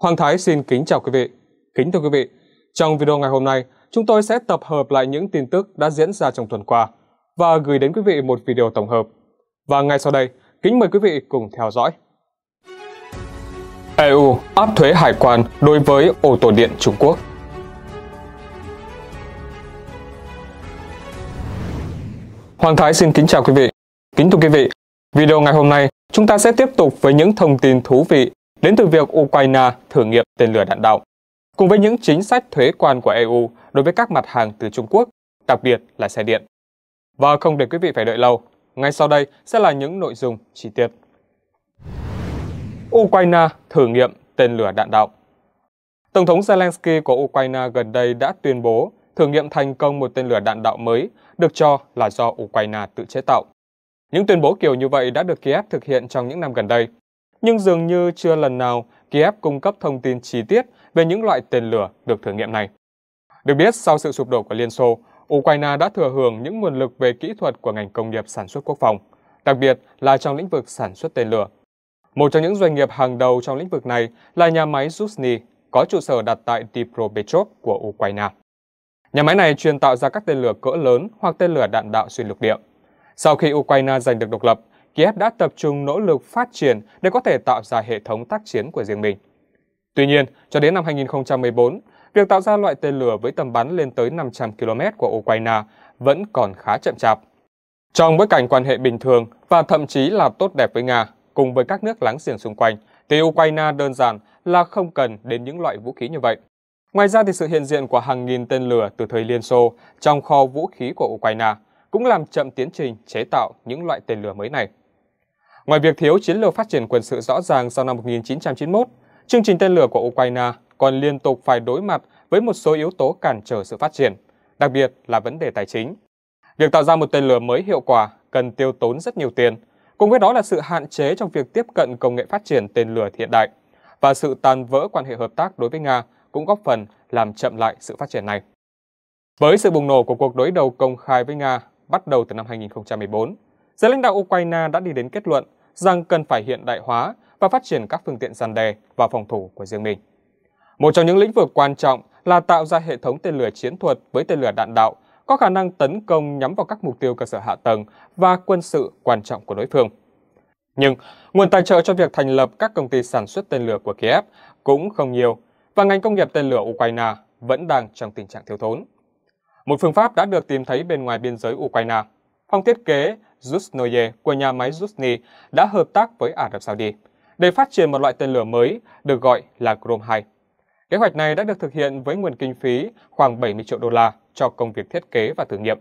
Hoàng Thái xin kính chào quý vị. Kính thưa quý vị, trong video ngày hôm nay, chúng tôi sẽ tập hợp lại những tin tức đã diễn ra trong tuần qua và gửi đến quý vị một video tổng hợp. Và ngay sau đây, kính mời quý vị cùng theo dõi. EU áp thuế hải quan đối với ô tô điện Trung Quốc Hoàng Thái xin kính chào quý vị. Kính thưa quý vị, video ngày hôm nay chúng ta sẽ tiếp tục với những thông tin thú vị đến từ việc Ukraine thử nghiệm tên lửa đạn đạo, cùng với những chính sách thuế quan của EU đối với các mặt hàng từ Trung Quốc, đặc biệt là xe điện. Và không để quý vị phải đợi lâu, ngay sau đây sẽ là những nội dung chi tiết. Ukraine thử nghiệm tên lửa đạn đạo Tổng thống Zelensky của Ukraine gần đây đã tuyên bố thử nghiệm thành công một tên lửa đạn đạo mới được cho là do Ukraine tự chế tạo. Những tuyên bố kiểu như vậy đã được Kiev thực hiện trong những năm gần đây – nhưng dường như chưa lần nào Kiev cung cấp thông tin chi tiết về những loại tên lửa được thử nghiệm này. Được biết, sau sự sụp đổ của Liên Xô, Ukraine đã thừa hưởng những nguồn lực về kỹ thuật của ngành công nghiệp sản xuất quốc phòng, đặc biệt là trong lĩnh vực sản xuất tên lửa. Một trong những doanh nghiệp hàng đầu trong lĩnh vực này là nhà máy Zuzny có trụ sở đặt tại Dnipropetrovsk của Ukraine. Nhà máy này chuyên tạo ra các tên lửa cỡ lớn hoặc tên lửa đạn đạo xuyên lục địa. Sau khi Ukraine giành được độc lập, Kiev đã tập trung nỗ lực phát triển để có thể tạo ra hệ thống tác chiến của riêng mình. Tuy nhiên, cho đến năm 2014, việc tạo ra loại tên lửa với tầm bắn lên tới 500 km của Ukraine vẫn còn khá chậm chạp. Trong bối cảnh quan hệ bình thường và thậm chí là tốt đẹp với Nga, cùng với các nước láng giềng xung quanh, thì Ukraine đơn giản là không cần đến những loại vũ khí như vậy. Ngoài ra thì sự hiện diện của hàng nghìn tên lửa từ thời Liên Xô trong kho vũ khí của Ukraine cũng làm chậm tiến trình chế tạo những loại tên lửa mới này. Ngoài việc thiếu chiến lược phát triển quân sự rõ ràng sau năm 1991, chương trình tên lửa của Ukraine còn liên tục phải đối mặt với một số yếu tố cản trở sự phát triển, đặc biệt là vấn đề tài chính. Việc tạo ra một tên lửa mới hiệu quả cần tiêu tốn rất nhiều tiền, cùng với đó là sự hạn chế trong việc tiếp cận công nghệ phát triển tên lửa hiện đại và sự tan vỡ quan hệ hợp tác đối với Nga cũng góp phần làm chậm lại sự phát triển này. Với sự bùng nổ của cuộc đối đầu công khai với Nga bắt đầu từ năm 2014, giới lãnh đạo Ukraine đã đi đến kết luận rằng cần phải hiện đại hóa và phát triển các phương tiện gian đe và phòng thủ của riêng mình. Một trong những lĩnh vực quan trọng là tạo ra hệ thống tên lửa chiến thuật với tên lửa đạn đạo có khả năng tấn công nhắm vào các mục tiêu cơ sở hạ tầng và quân sự quan trọng của đối phương. Nhưng nguồn tài trợ cho việc thành lập các công ty sản xuất tên lửa của Kiev cũng không nhiều và ngành công nghiệp tên lửa Ukraine vẫn đang trong tình trạng thiếu thốn. Một phương pháp đã được tìm thấy bên ngoài biên giới Ukraine phòng thiết kế Jusnoye của nhà máy Jusni đã hợp tác với Ả Rập Saudi để phát triển một loại tên lửa mới được gọi là Grom-2. Kế hoạch này đã được thực hiện với nguồn kinh phí khoảng 70 triệu đô la cho công việc thiết kế và thử nghiệm.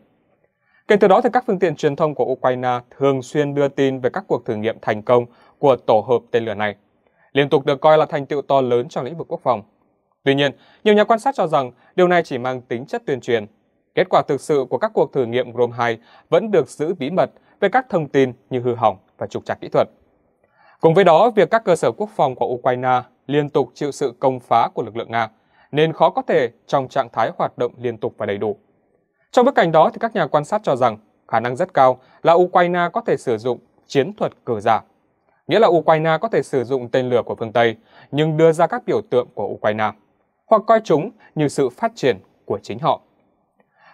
Kể từ đó, thì các phương tiện truyền thông của Ukraine thường xuyên đưa tin về các cuộc thử nghiệm thành công của tổ hợp tên lửa này, liên tục được coi là thành tựu to lớn trong lĩnh vực quốc phòng. Tuy nhiên, nhiều nhà quan sát cho rằng điều này chỉ mang tính chất tuyên truyền Kết quả thực sự của các cuộc thử nghiệm Grom 2 vẫn được giữ bí mật về các thông tin như hư hỏng và trục trặc kỹ thuật. Cùng với đó, việc các cơ sở quốc phòng của Ukraine liên tục chịu sự công phá của lực lượng Nga, nên khó có thể trong trạng thái hoạt động liên tục và đầy đủ. Trong bối cảnh đó, thì các nhà quan sát cho rằng khả năng rất cao là Ukraine có thể sử dụng chiến thuật cờ giả. Nghĩa là Ukraine có thể sử dụng tên lửa của phương Tây, nhưng đưa ra các biểu tượng của Ukraine, hoặc coi chúng như sự phát triển của chính họ.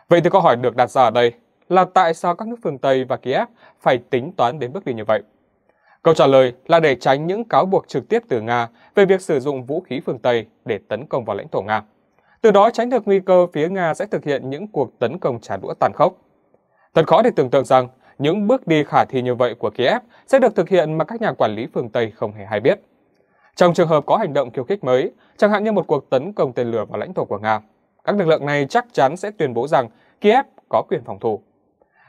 Vậy thì câu hỏi được đặt ra ở đây là tại sao các nước phương Tây và Kiev phải tính toán đến bước đi như vậy? Câu trả lời là để tránh những cáo buộc trực tiếp từ Nga về việc sử dụng vũ khí phương Tây để tấn công vào lãnh thổ Nga. Từ đó tránh được nguy cơ phía Nga sẽ thực hiện những cuộc tấn công trả đũa tàn khốc. Thật khó để tưởng tượng rằng những bước đi khả thi như vậy của Kiev sẽ được thực hiện mà các nhà quản lý phương Tây không hề hay biết. Trong trường hợp có hành động khiêu khích mới, chẳng hạn như một cuộc tấn công tên lửa vào lãnh thổ của Nga, các lực lượng này chắc chắn sẽ tuyên bố rằng Kiev có quyền phòng thủ.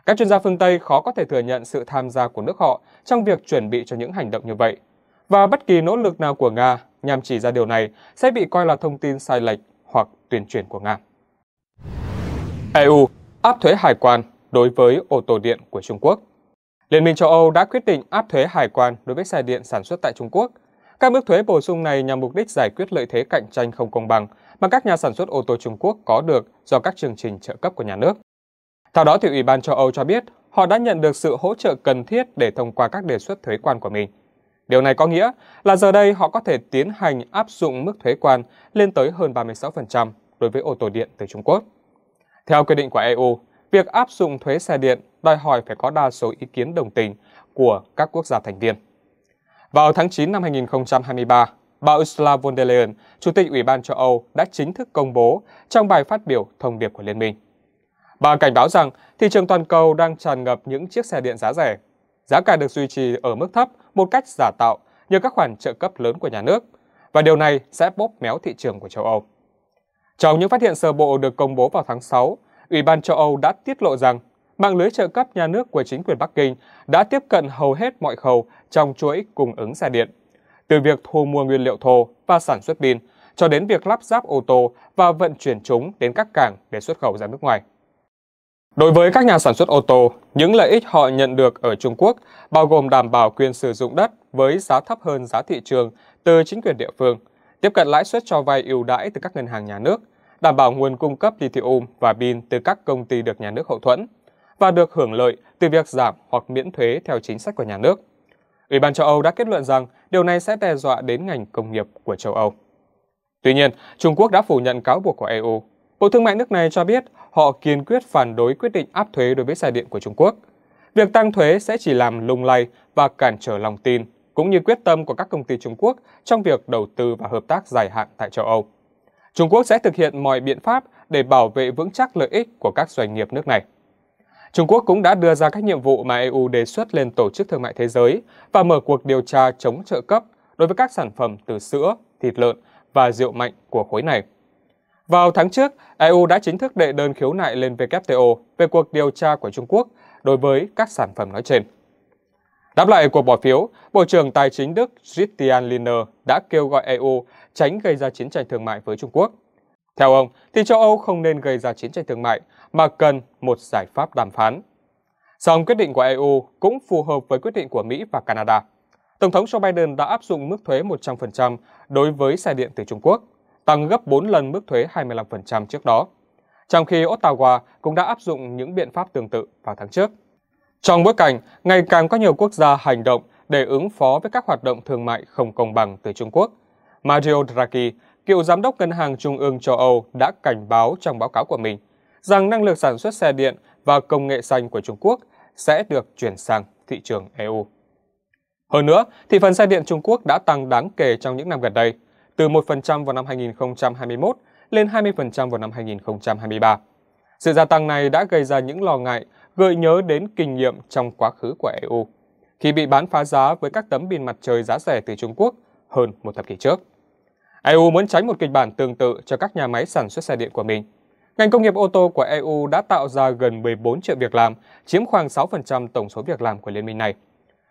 Các chuyên gia phương Tây khó có thể thừa nhận sự tham gia của nước họ trong việc chuẩn bị cho những hành động như vậy. Và bất kỳ nỗ lực nào của Nga nhằm chỉ ra điều này sẽ bị coi là thông tin sai lệch hoặc tuyên truyền của Nga. EU áp thuế hải quan đối với ô tô điện của Trung Quốc Liên minh châu Âu đã quyết định áp thuế hải quan đối với xe điện sản xuất tại Trung Quốc – các mức thuế bổ sung này nhằm mục đích giải quyết lợi thế cạnh tranh không công bằng mà các nhà sản xuất ô tô Trung Quốc có được do các chương trình trợ cấp của nhà nước. Theo đó, thì Ủy ban châu Âu cho biết họ đã nhận được sự hỗ trợ cần thiết để thông qua các đề xuất thuế quan của mình. Điều này có nghĩa là giờ đây họ có thể tiến hành áp dụng mức thuế quan lên tới hơn 36% đối với ô tô điện từ Trung Quốc. Theo quy định của EU, việc áp dụng thuế xe điện đòi hỏi phải có đa số ý kiến đồng tình của các quốc gia thành viên. Vào tháng 9 năm 2023, bà Ursula von der Leyen, Chủ tịch Ủy ban châu Âu đã chính thức công bố trong bài phát biểu thông điệp của Liên minh. Bà cảnh báo rằng thị trường toàn cầu đang tràn ngập những chiếc xe điện giá rẻ. Giá cả được duy trì ở mức thấp một cách giả tạo nhờ các khoản trợ cấp lớn của nhà nước, và điều này sẽ bóp méo thị trường của châu Âu. Trong những phát hiện sơ bộ được công bố vào tháng 6, Ủy ban châu Âu đã tiết lộ rằng mạng lưới trợ cấp nhà nước của chính quyền Bắc Kinh đã tiếp cận hầu hết mọi khâu trong chuỗi cung ứng xe điện. Từ việc thu mua nguyên liệu thô và sản xuất pin, cho đến việc lắp ráp ô tô và vận chuyển chúng đến các cảng để xuất khẩu ra nước ngoài. Đối với các nhà sản xuất ô tô, những lợi ích họ nhận được ở Trung Quốc bao gồm đảm bảo quyền sử dụng đất với giá thấp hơn giá thị trường từ chính quyền địa phương, tiếp cận lãi suất cho vay ưu đãi từ các ngân hàng nhà nước, đảm bảo nguồn cung cấp lithium và pin từ các công ty được nhà nước hậu thuẫn, và được hưởng lợi từ việc giảm hoặc miễn thuế theo chính sách của nhà nước. Ủy ban châu Âu đã kết luận rằng điều này sẽ đe dọa đến ngành công nghiệp của châu Âu. Tuy nhiên, Trung Quốc đã phủ nhận cáo buộc của EU. Bộ Thương mại nước này cho biết họ kiên quyết phản đối quyết định áp thuế đối với xe điện của Trung Quốc. Việc tăng thuế sẽ chỉ làm lung lay và cản trở lòng tin cũng như quyết tâm của các công ty Trung Quốc trong việc đầu tư và hợp tác dài hạn tại châu Âu. Trung Quốc sẽ thực hiện mọi biện pháp để bảo vệ vững chắc lợi ích của các doanh nghiệp nước này. Trung Quốc cũng đã đưa ra các nhiệm vụ mà EU đề xuất lên Tổ chức Thương mại Thế giới và mở cuộc điều tra chống trợ cấp đối với các sản phẩm từ sữa, thịt lợn và rượu mạnh của khối này. Vào tháng trước, EU đã chính thức đệ đơn khiếu nại lên WTO về cuộc điều tra của Trung Quốc đối với các sản phẩm nói trên. Đáp lại cuộc bỏ phiếu, Bộ trưởng Tài chính Đức Christian Lindner đã kêu gọi EU tránh gây ra chiến tranh thương mại với Trung Quốc. Theo ông, thì châu Âu không nên gây ra chiến tranh thương mại mà cần một giải pháp đàm phán. Song quyết định của EU cũng phù hợp với quyết định của Mỹ và Canada. Tổng thống Joe Biden đã áp dụng mức thuế 100% đối với xe điện từ Trung Quốc, tăng gấp 4 lần mức thuế 25% trước đó, trong khi Ottawa cũng đã áp dụng những biện pháp tương tự vào tháng trước. Trong bối cảnh, ngày càng có nhiều quốc gia hành động để ứng phó với các hoạt động thương mại không công bằng từ Trung Quốc, Mario Draghi, cựu giám đốc Ngân hàng Trung ương châu Âu đã cảnh báo trong báo cáo của mình rằng năng lực sản xuất xe điện và công nghệ xanh của Trung Quốc sẽ được chuyển sang thị trường EU. Hơn nữa, thị phần xe điện Trung Quốc đã tăng đáng kể trong những năm gần đây, từ 1% vào năm 2021 lên 20% vào năm 2023. Sự gia tăng này đã gây ra những lo ngại gợi nhớ đến kinh nghiệm trong quá khứ của EU, khi bị bán phá giá với các tấm pin mặt trời giá rẻ từ Trung Quốc hơn một thập kỷ trước. EU muốn tránh một kịch bản tương tự cho các nhà máy sản xuất xe điện của mình. Ngành công nghiệp ô tô của EU đã tạo ra gần 14 triệu việc làm, chiếm khoảng 6% tổng số việc làm của liên minh này.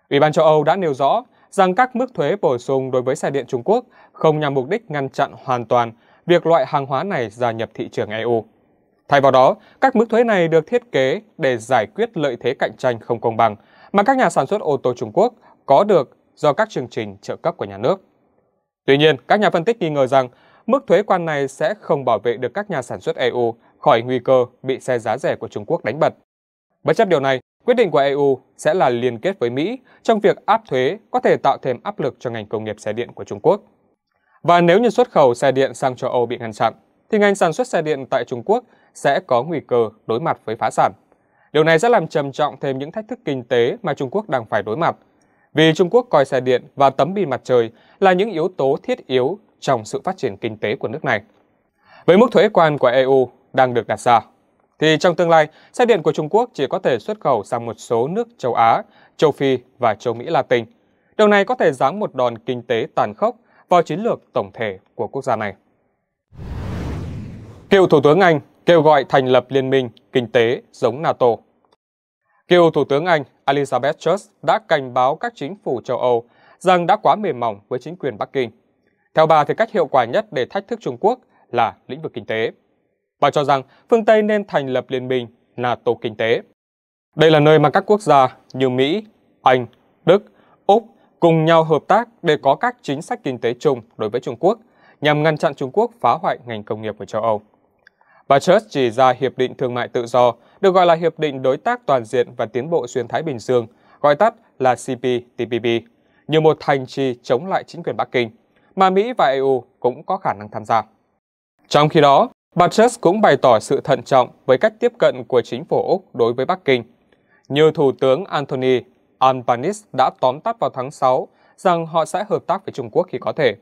Ủy ban châu Âu đã nêu rõ rằng các mức thuế bổ sung đối với xe điện Trung Quốc không nhằm mục đích ngăn chặn hoàn toàn việc loại hàng hóa này gia nhập thị trường EU. Thay vào đó, các mức thuế này được thiết kế để giải quyết lợi thế cạnh tranh không công bằng mà các nhà sản xuất ô tô Trung Quốc có được do các chương trình trợ cấp của nhà nước. Tuy nhiên, các nhà phân tích nghi ngờ rằng mức thuế quan này sẽ không bảo vệ được các nhà sản xuất EU khỏi nguy cơ bị xe giá rẻ của Trung Quốc đánh bật. Bất chấp điều này, quyết định của EU sẽ là liên kết với Mỹ trong việc áp thuế có thể tạo thêm áp lực cho ngành công nghiệp xe điện của Trung Quốc. Và nếu như xuất khẩu xe điện sang châu Âu bị ngăn chặn, thì ngành sản xuất xe điện tại Trung Quốc sẽ có nguy cơ đối mặt với phá sản. Điều này sẽ làm trầm trọng thêm những thách thức kinh tế mà Trung Quốc đang phải đối mặt, vì Trung Quốc coi xe điện và tấm pin mặt trời là những yếu tố thiết yếu trong sự phát triển kinh tế của nước này. Với mức thuế quan của EU đang được đặt ra, thì trong tương lai, xe điện của Trung Quốc chỉ có thể xuất khẩu sang một số nước châu Á, châu Phi và châu Mỹ Latin. Điều này có thể giáng một đòn kinh tế tàn khốc vào chiến lược tổng thể của quốc gia này. Cựu Thủ tướng Anh kêu gọi thành lập liên minh kinh tế giống NATO. Cựu Thủ tướng Anh Elizabeth Truss đã cảnh báo các chính phủ châu Âu rằng đã quá mềm mỏng với chính quyền Bắc Kinh theo bà thì cách hiệu quả nhất để thách thức Trung Quốc là lĩnh vực kinh tế. Bà cho rằng phương Tây nên thành lập liên minh NATO kinh tế. Đây là nơi mà các quốc gia như Mỹ, Anh, Đức, Úc cùng nhau hợp tác để có các chính sách kinh tế chung đối với Trung Quốc nhằm ngăn chặn Trung Quốc phá hoại ngành công nghiệp của châu Âu. Bà Church chỉ ra Hiệp định Thương mại Tự do, được gọi là Hiệp định Đối tác Toàn diện và Tiến bộ Xuyên Thái Bình Dương, gọi tắt là CPTPP, như một thành trì chống lại chính quyền Bắc Kinh – mà Mỹ và EU cũng có khả năng tham gia. Trong khi đó, bà Truss cũng bày tỏ sự thận trọng với cách tiếp cận của chính phủ Úc đối với Bắc Kinh. Như Thủ tướng Anthony Albanese đã tóm tắt vào tháng 6 rằng họ sẽ hợp tác với Trung Quốc khi có thể.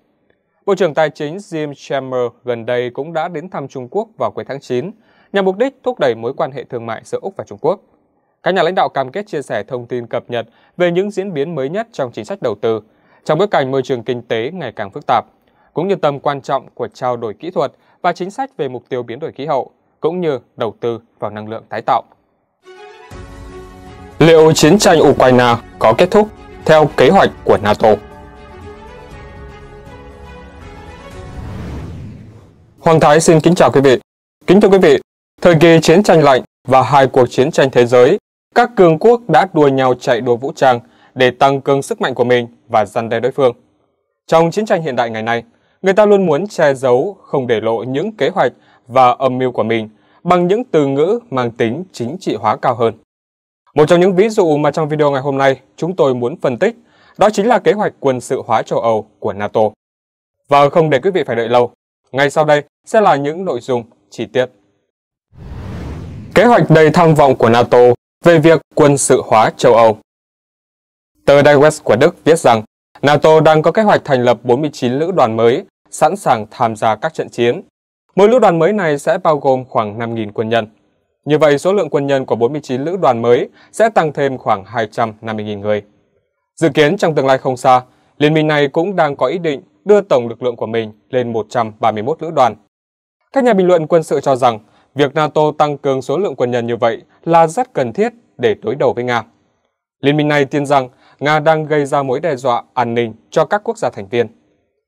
Bộ trưởng Tài chính Jim Chalmers gần đây cũng đã đến thăm Trung Quốc vào cuối tháng 9 nhằm mục đích thúc đẩy mối quan hệ thương mại giữa Úc và Trung Quốc. Các nhà lãnh đạo cam kết chia sẻ thông tin cập nhật về những diễn biến mới nhất trong chính sách đầu tư, trong bối cảnh môi trường kinh tế ngày càng phức tạp, cũng như tầm quan trọng của trao đổi kỹ thuật và chính sách về mục tiêu biến đổi khí hậu, cũng như đầu tư vào năng lượng tái tạo. Liệu chiến tranh Ukraine có kết thúc theo kế hoạch của NATO? Hoàng Thái xin kính chào quý vị. Kính thưa quý vị, thời kỳ chiến tranh lạnh và hai cuộc chiến tranh thế giới, các cường quốc đã đua nhau chạy đua vũ trang – để tăng cường sức mạnh của mình và răn đe đối phương. Trong chiến tranh hiện đại ngày nay, người ta luôn muốn che giấu, không để lộ những kế hoạch và âm mưu của mình bằng những từ ngữ mang tính chính trị hóa cao hơn. Một trong những ví dụ mà trong video ngày hôm nay chúng tôi muốn phân tích đó chính là kế hoạch quân sự hóa châu Âu của NATO. Và không để quý vị phải đợi lâu, ngay sau đây sẽ là những nội dung chi tiết. Kế hoạch đầy tham vọng của NATO về việc quân sự hóa châu Âu Tờ Die West của Đức viết rằng NATO đang có kế hoạch thành lập 49 lữ đoàn mới sẵn sàng tham gia các trận chiến. Mỗi lữ đoàn mới này sẽ bao gồm khoảng 5.000 quân nhân. Như vậy, số lượng quân nhân của 49 lữ đoàn mới sẽ tăng thêm khoảng 250.000 người. Dự kiến trong tương lai không xa, Liên minh này cũng đang có ý định đưa tổng lực lượng của mình lên 131 lữ đoàn. Các nhà bình luận quân sự cho rằng việc NATO tăng cường số lượng quân nhân như vậy là rất cần thiết để đối đầu với Nga. Liên minh này tin rằng Nga đang gây ra mối đe dọa an ninh cho các quốc gia thành viên.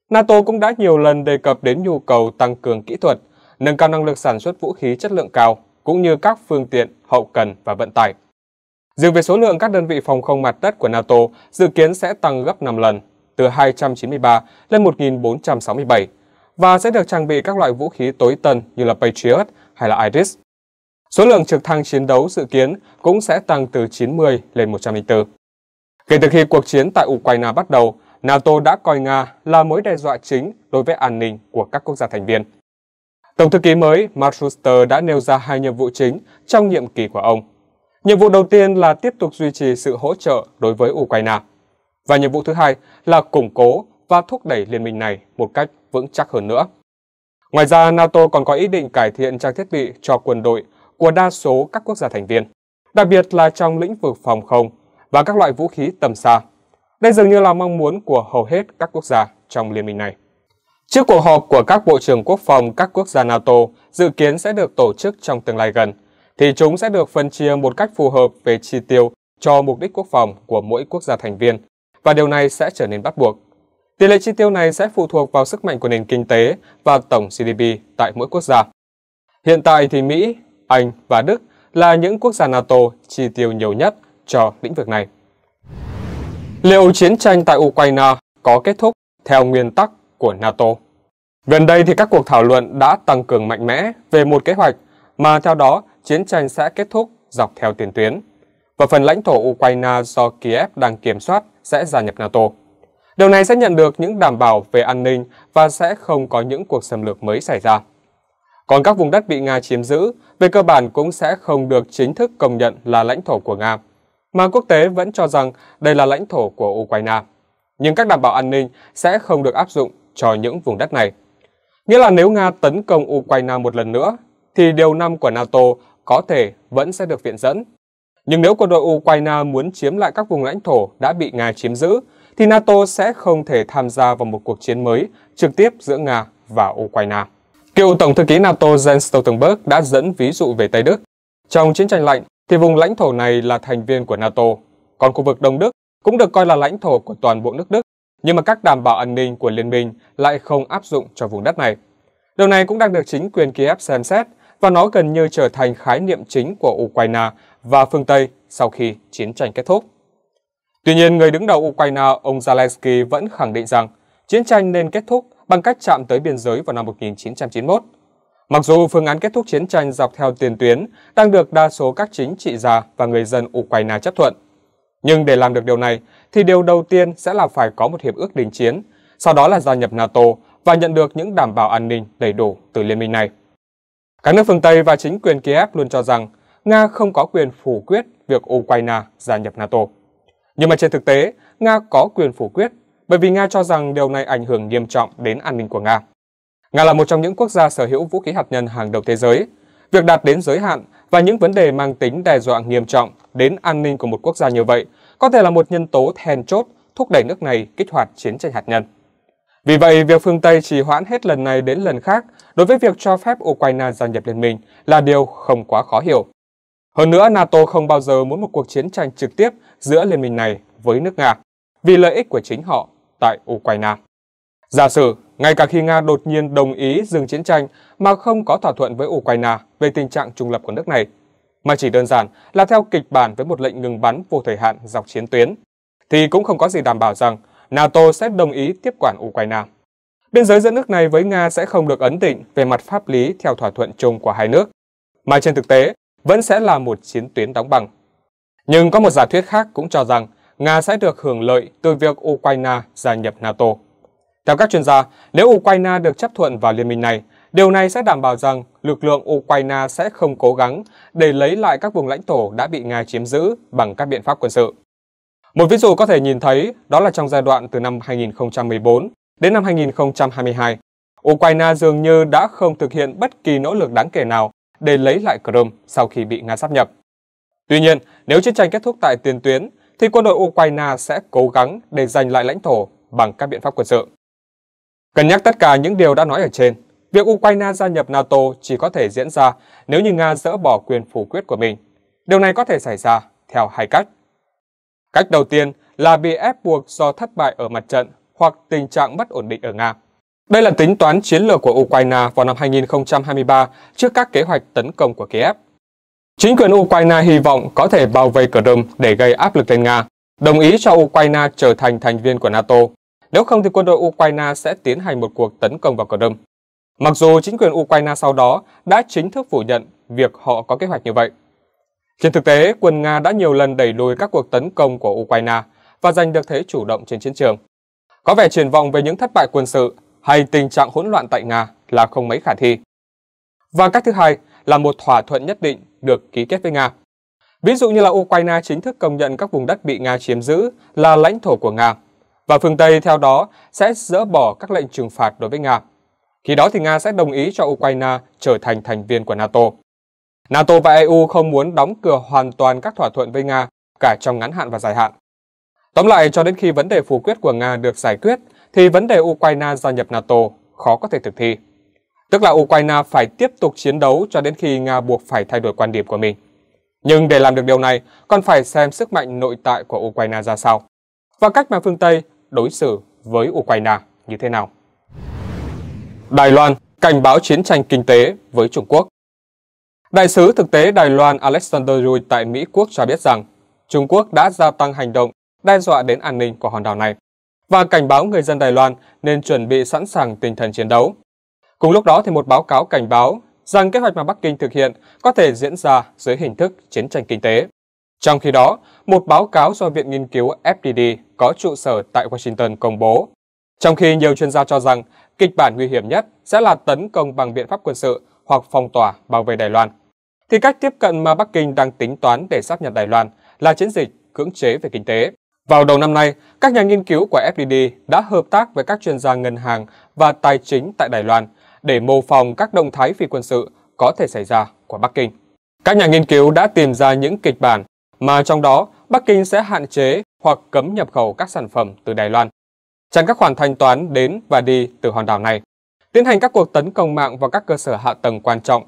NATO cũng đã nhiều lần đề cập đến nhu cầu tăng cường kỹ thuật, nâng cao năng lực sản xuất vũ khí chất lượng cao, cũng như các phương tiện, hậu cần và vận tải. Riêng về số lượng các đơn vị phòng không mặt đất của NATO dự kiến sẽ tăng gấp 5 lần, từ 293 lên 1467, và sẽ được trang bị các loại vũ khí tối tân như là Patriot hay là Iris. Số lượng trực thăng chiến đấu dự kiến cũng sẽ tăng từ 90 lên 104. Kể từ khi cuộc chiến tại Ukraine bắt đầu, NATO đã coi Nga là mối đe dọa chính đối với an ninh của các quốc gia thành viên. Tổng thư ký mới Mark Schuster đã nêu ra hai nhiệm vụ chính trong nhiệm kỳ của ông. Nhiệm vụ đầu tiên là tiếp tục duy trì sự hỗ trợ đối với Ukraine. Và nhiệm vụ thứ hai là củng cố và thúc đẩy liên minh này một cách vững chắc hơn nữa. Ngoài ra, NATO còn có ý định cải thiện trang thiết bị cho quân đội của đa số các quốc gia thành viên, đặc biệt là trong lĩnh vực phòng không và các loại vũ khí tầm xa. Đây dường như là mong muốn của hầu hết các quốc gia trong liên minh này. Trước cuộc họp của các bộ trưởng quốc phòng các quốc gia NATO dự kiến sẽ được tổ chức trong tương lai gần, thì chúng sẽ được phân chia một cách phù hợp về chi tiêu cho mục đích quốc phòng của mỗi quốc gia thành viên, và điều này sẽ trở nên bắt buộc. Tỷ lệ chi tiêu này sẽ phụ thuộc vào sức mạnh của nền kinh tế và tổng GDP tại mỗi quốc gia. Hiện tại thì Mỹ, Anh và Đức là những quốc gia NATO chi tiêu nhiều nhất cho lĩnh vực này. Liệu chiến tranh tại Ukraine có kết thúc theo nguyên tắc của NATO? Gần đây thì các cuộc thảo luận đã tăng cường mạnh mẽ về một kế hoạch mà theo đó chiến tranh sẽ kết thúc dọc theo tiền tuyến và phần lãnh thổ Ukraine do Kiev đang kiểm soát sẽ gia nhập NATO. Điều này sẽ nhận được những đảm bảo về an ninh và sẽ không có những cuộc xâm lược mới xảy ra. Còn các vùng đất bị Nga chiếm giữ, về cơ bản cũng sẽ không được chính thức công nhận là lãnh thổ của Nga mà quốc tế vẫn cho rằng đây là lãnh thổ của Ukraine. Nhưng các đảm bảo an ninh sẽ không được áp dụng cho những vùng đất này. Nghĩa là nếu Nga tấn công Ukraine một lần nữa, thì điều năm của NATO có thể vẫn sẽ được viện dẫn. Nhưng nếu quân đội Ukraine muốn chiếm lại các vùng lãnh thổ đã bị Nga chiếm giữ, thì NATO sẽ không thể tham gia vào một cuộc chiến mới trực tiếp giữa Nga và Ukraine. Cựu Tổng thư ký NATO Jens Stoltenberg đã dẫn ví dụ về Tây Đức. Trong chiến tranh lạnh, thì vùng lãnh thổ này là thành viên của NATO. Còn khu vực Đông Đức cũng được coi là lãnh thổ của toàn bộ nước Đức, nhưng mà các đảm bảo an ninh của liên minh lại không áp dụng cho vùng đất này. Điều này cũng đang được chính quyền Kiev xem xét và nó gần như trở thành khái niệm chính của Ukraine và phương Tây sau khi chiến tranh kết thúc. Tuy nhiên, người đứng đầu Ukraine, ông Zelensky vẫn khẳng định rằng chiến tranh nên kết thúc bằng cách chạm tới biên giới vào năm 1991 Mặc dù phương án kết thúc chiến tranh dọc theo tiền tuyến đang được đa số các chính trị gia và người dân Ukraine chấp thuận, nhưng để làm được điều này thì điều đầu tiên sẽ là phải có một hiệp ước đình chiến, sau đó là gia nhập NATO và nhận được những đảm bảo an ninh đầy đủ từ liên minh này. Các nước phương Tây và chính quyền Kiev luôn cho rằng Nga không có quyền phủ quyết việc Ukraine gia nhập NATO. Nhưng mà trên thực tế, Nga có quyền phủ quyết bởi vì Nga cho rằng điều này ảnh hưởng nghiêm trọng đến an ninh của Nga. Nga là một trong những quốc gia sở hữu vũ khí hạt nhân hàng đầu thế giới. Việc đạt đến giới hạn và những vấn đề mang tính đe dọa nghiêm trọng đến an ninh của một quốc gia như vậy có thể là một nhân tố then chốt thúc đẩy nước này kích hoạt chiến tranh hạt nhân. Vì vậy, việc phương Tây trì hoãn hết lần này đến lần khác đối với việc cho phép Ukraine gia nhập liên minh là điều không quá khó hiểu. Hơn nữa, NATO không bao giờ muốn một cuộc chiến tranh trực tiếp giữa liên minh này với nước Nga vì lợi ích của chính họ tại Ukraine. Giả sử ngay cả khi Nga đột nhiên đồng ý dừng chiến tranh mà không có thỏa thuận với Ukraine về tình trạng trung lập của nước này, mà chỉ đơn giản là theo kịch bản với một lệnh ngừng bắn vô thời hạn dọc chiến tuyến, thì cũng không có gì đảm bảo rằng NATO sẽ đồng ý tiếp quản Ukraine. Biên giới giữa nước này với Nga sẽ không được ấn định về mặt pháp lý theo thỏa thuận chung của hai nước, mà trên thực tế vẫn sẽ là một chiến tuyến đóng bằng. Nhưng có một giả thuyết khác cũng cho rằng Nga sẽ được hưởng lợi từ việc Ukraine gia nhập NATO. Theo các chuyên gia, nếu Ukraine được chấp thuận vào liên minh này, điều này sẽ đảm bảo rằng lực lượng Ukraine sẽ không cố gắng để lấy lại các vùng lãnh thổ đã bị Nga chiếm giữ bằng các biện pháp quân sự. Một ví dụ có thể nhìn thấy đó là trong giai đoạn từ năm 2014 đến năm 2022, Ukraine dường như đã không thực hiện bất kỳ nỗ lực đáng kể nào để lấy lại Crimea sau khi bị Nga sáp nhập. Tuy nhiên, nếu chiến tranh kết thúc tại tiền tuyến, thì quân đội Ukraine sẽ cố gắng để giành lại lãnh thổ bằng các biện pháp quân sự. Cân nhắc tất cả những điều đã nói ở trên, việc Ukraine gia nhập NATO chỉ có thể diễn ra nếu như Nga dỡ bỏ quyền phủ quyết của mình. Điều này có thể xảy ra theo hai cách. Cách đầu tiên là bị ép buộc do thất bại ở mặt trận hoặc tình trạng bất ổn định ở Nga. Đây là tính toán chiến lược của Ukraine vào năm 2023 trước các kế hoạch tấn công của Kiev. Chính quyền Ukraine hy vọng có thể bao vây Crimea để gây áp lực lên Nga, đồng ý cho Ukraine trở thành thành viên của NATO nếu không thì quân đội Ukraine sẽ tiến hành một cuộc tấn công vào Crimea. Mặc dù chính quyền Ukraine sau đó đã chính thức phủ nhận việc họ có kế hoạch như vậy. Trên thực tế, quân Nga đã nhiều lần đẩy lùi các cuộc tấn công của Ukraine và giành được thế chủ động trên chiến trường. Có vẻ triển vọng về những thất bại quân sự hay tình trạng hỗn loạn tại Nga là không mấy khả thi. Và cách thứ hai là một thỏa thuận nhất định được ký kết với Nga. Ví dụ như là Ukraine chính thức công nhận các vùng đất bị Nga chiếm giữ là lãnh thổ của Nga và phương Tây theo đó sẽ dỡ bỏ các lệnh trừng phạt đối với Nga. Khi đó thì Nga sẽ đồng ý cho Ukraine trở thành thành viên của NATO. NATO và EU không muốn đóng cửa hoàn toàn các thỏa thuận với Nga cả trong ngắn hạn và dài hạn. Tóm lại, cho đến khi vấn đề phủ quyết của Nga được giải quyết, thì vấn đề Ukraine gia nhập NATO khó có thể thực thi. Tức là Ukraine phải tiếp tục chiến đấu cho đến khi Nga buộc phải thay đổi quan điểm của mình. Nhưng để làm được điều này, còn phải xem sức mạnh nội tại của Ukraine ra sao. Và cách mà phương Tây đối xử với Ukraine như thế nào. Đài Loan cảnh báo chiến tranh kinh tế với Trung Quốc Đại sứ thực tế Đài Loan Alexander Rui tại Mỹ Quốc cho biết rằng Trung Quốc đã gia tăng hành động đe dọa đến an ninh của hòn đảo này và cảnh báo người dân Đài Loan nên chuẩn bị sẵn sàng tinh thần chiến đấu. Cùng lúc đó thì một báo cáo cảnh báo rằng kế hoạch mà Bắc Kinh thực hiện có thể diễn ra dưới hình thức chiến tranh kinh tế. Trong khi đó, một báo cáo do Viện Nghiên cứu FDD có trụ sở tại Washington công bố. Trong khi nhiều chuyên gia cho rằng kịch bản nguy hiểm nhất sẽ là tấn công bằng biện pháp quân sự hoặc phong tỏa bảo vệ Đài Loan, thì cách tiếp cận mà Bắc Kinh đang tính toán để sáp nhập Đài Loan là chiến dịch cưỡng chế về kinh tế. Vào đầu năm nay, các nhà nghiên cứu của FDD đã hợp tác với các chuyên gia ngân hàng và tài chính tại Đài Loan để mô phỏng các động thái phi quân sự có thể xảy ra của Bắc Kinh. Các nhà nghiên cứu đã tìm ra những kịch bản mà trong đó Bắc Kinh sẽ hạn chế hoặc cấm nhập khẩu các sản phẩm từ Đài Loan, chặn các khoản thanh toán đến và đi từ hòn đảo này, tiến hành các cuộc tấn công mạng vào các cơ sở hạ tầng quan trọng,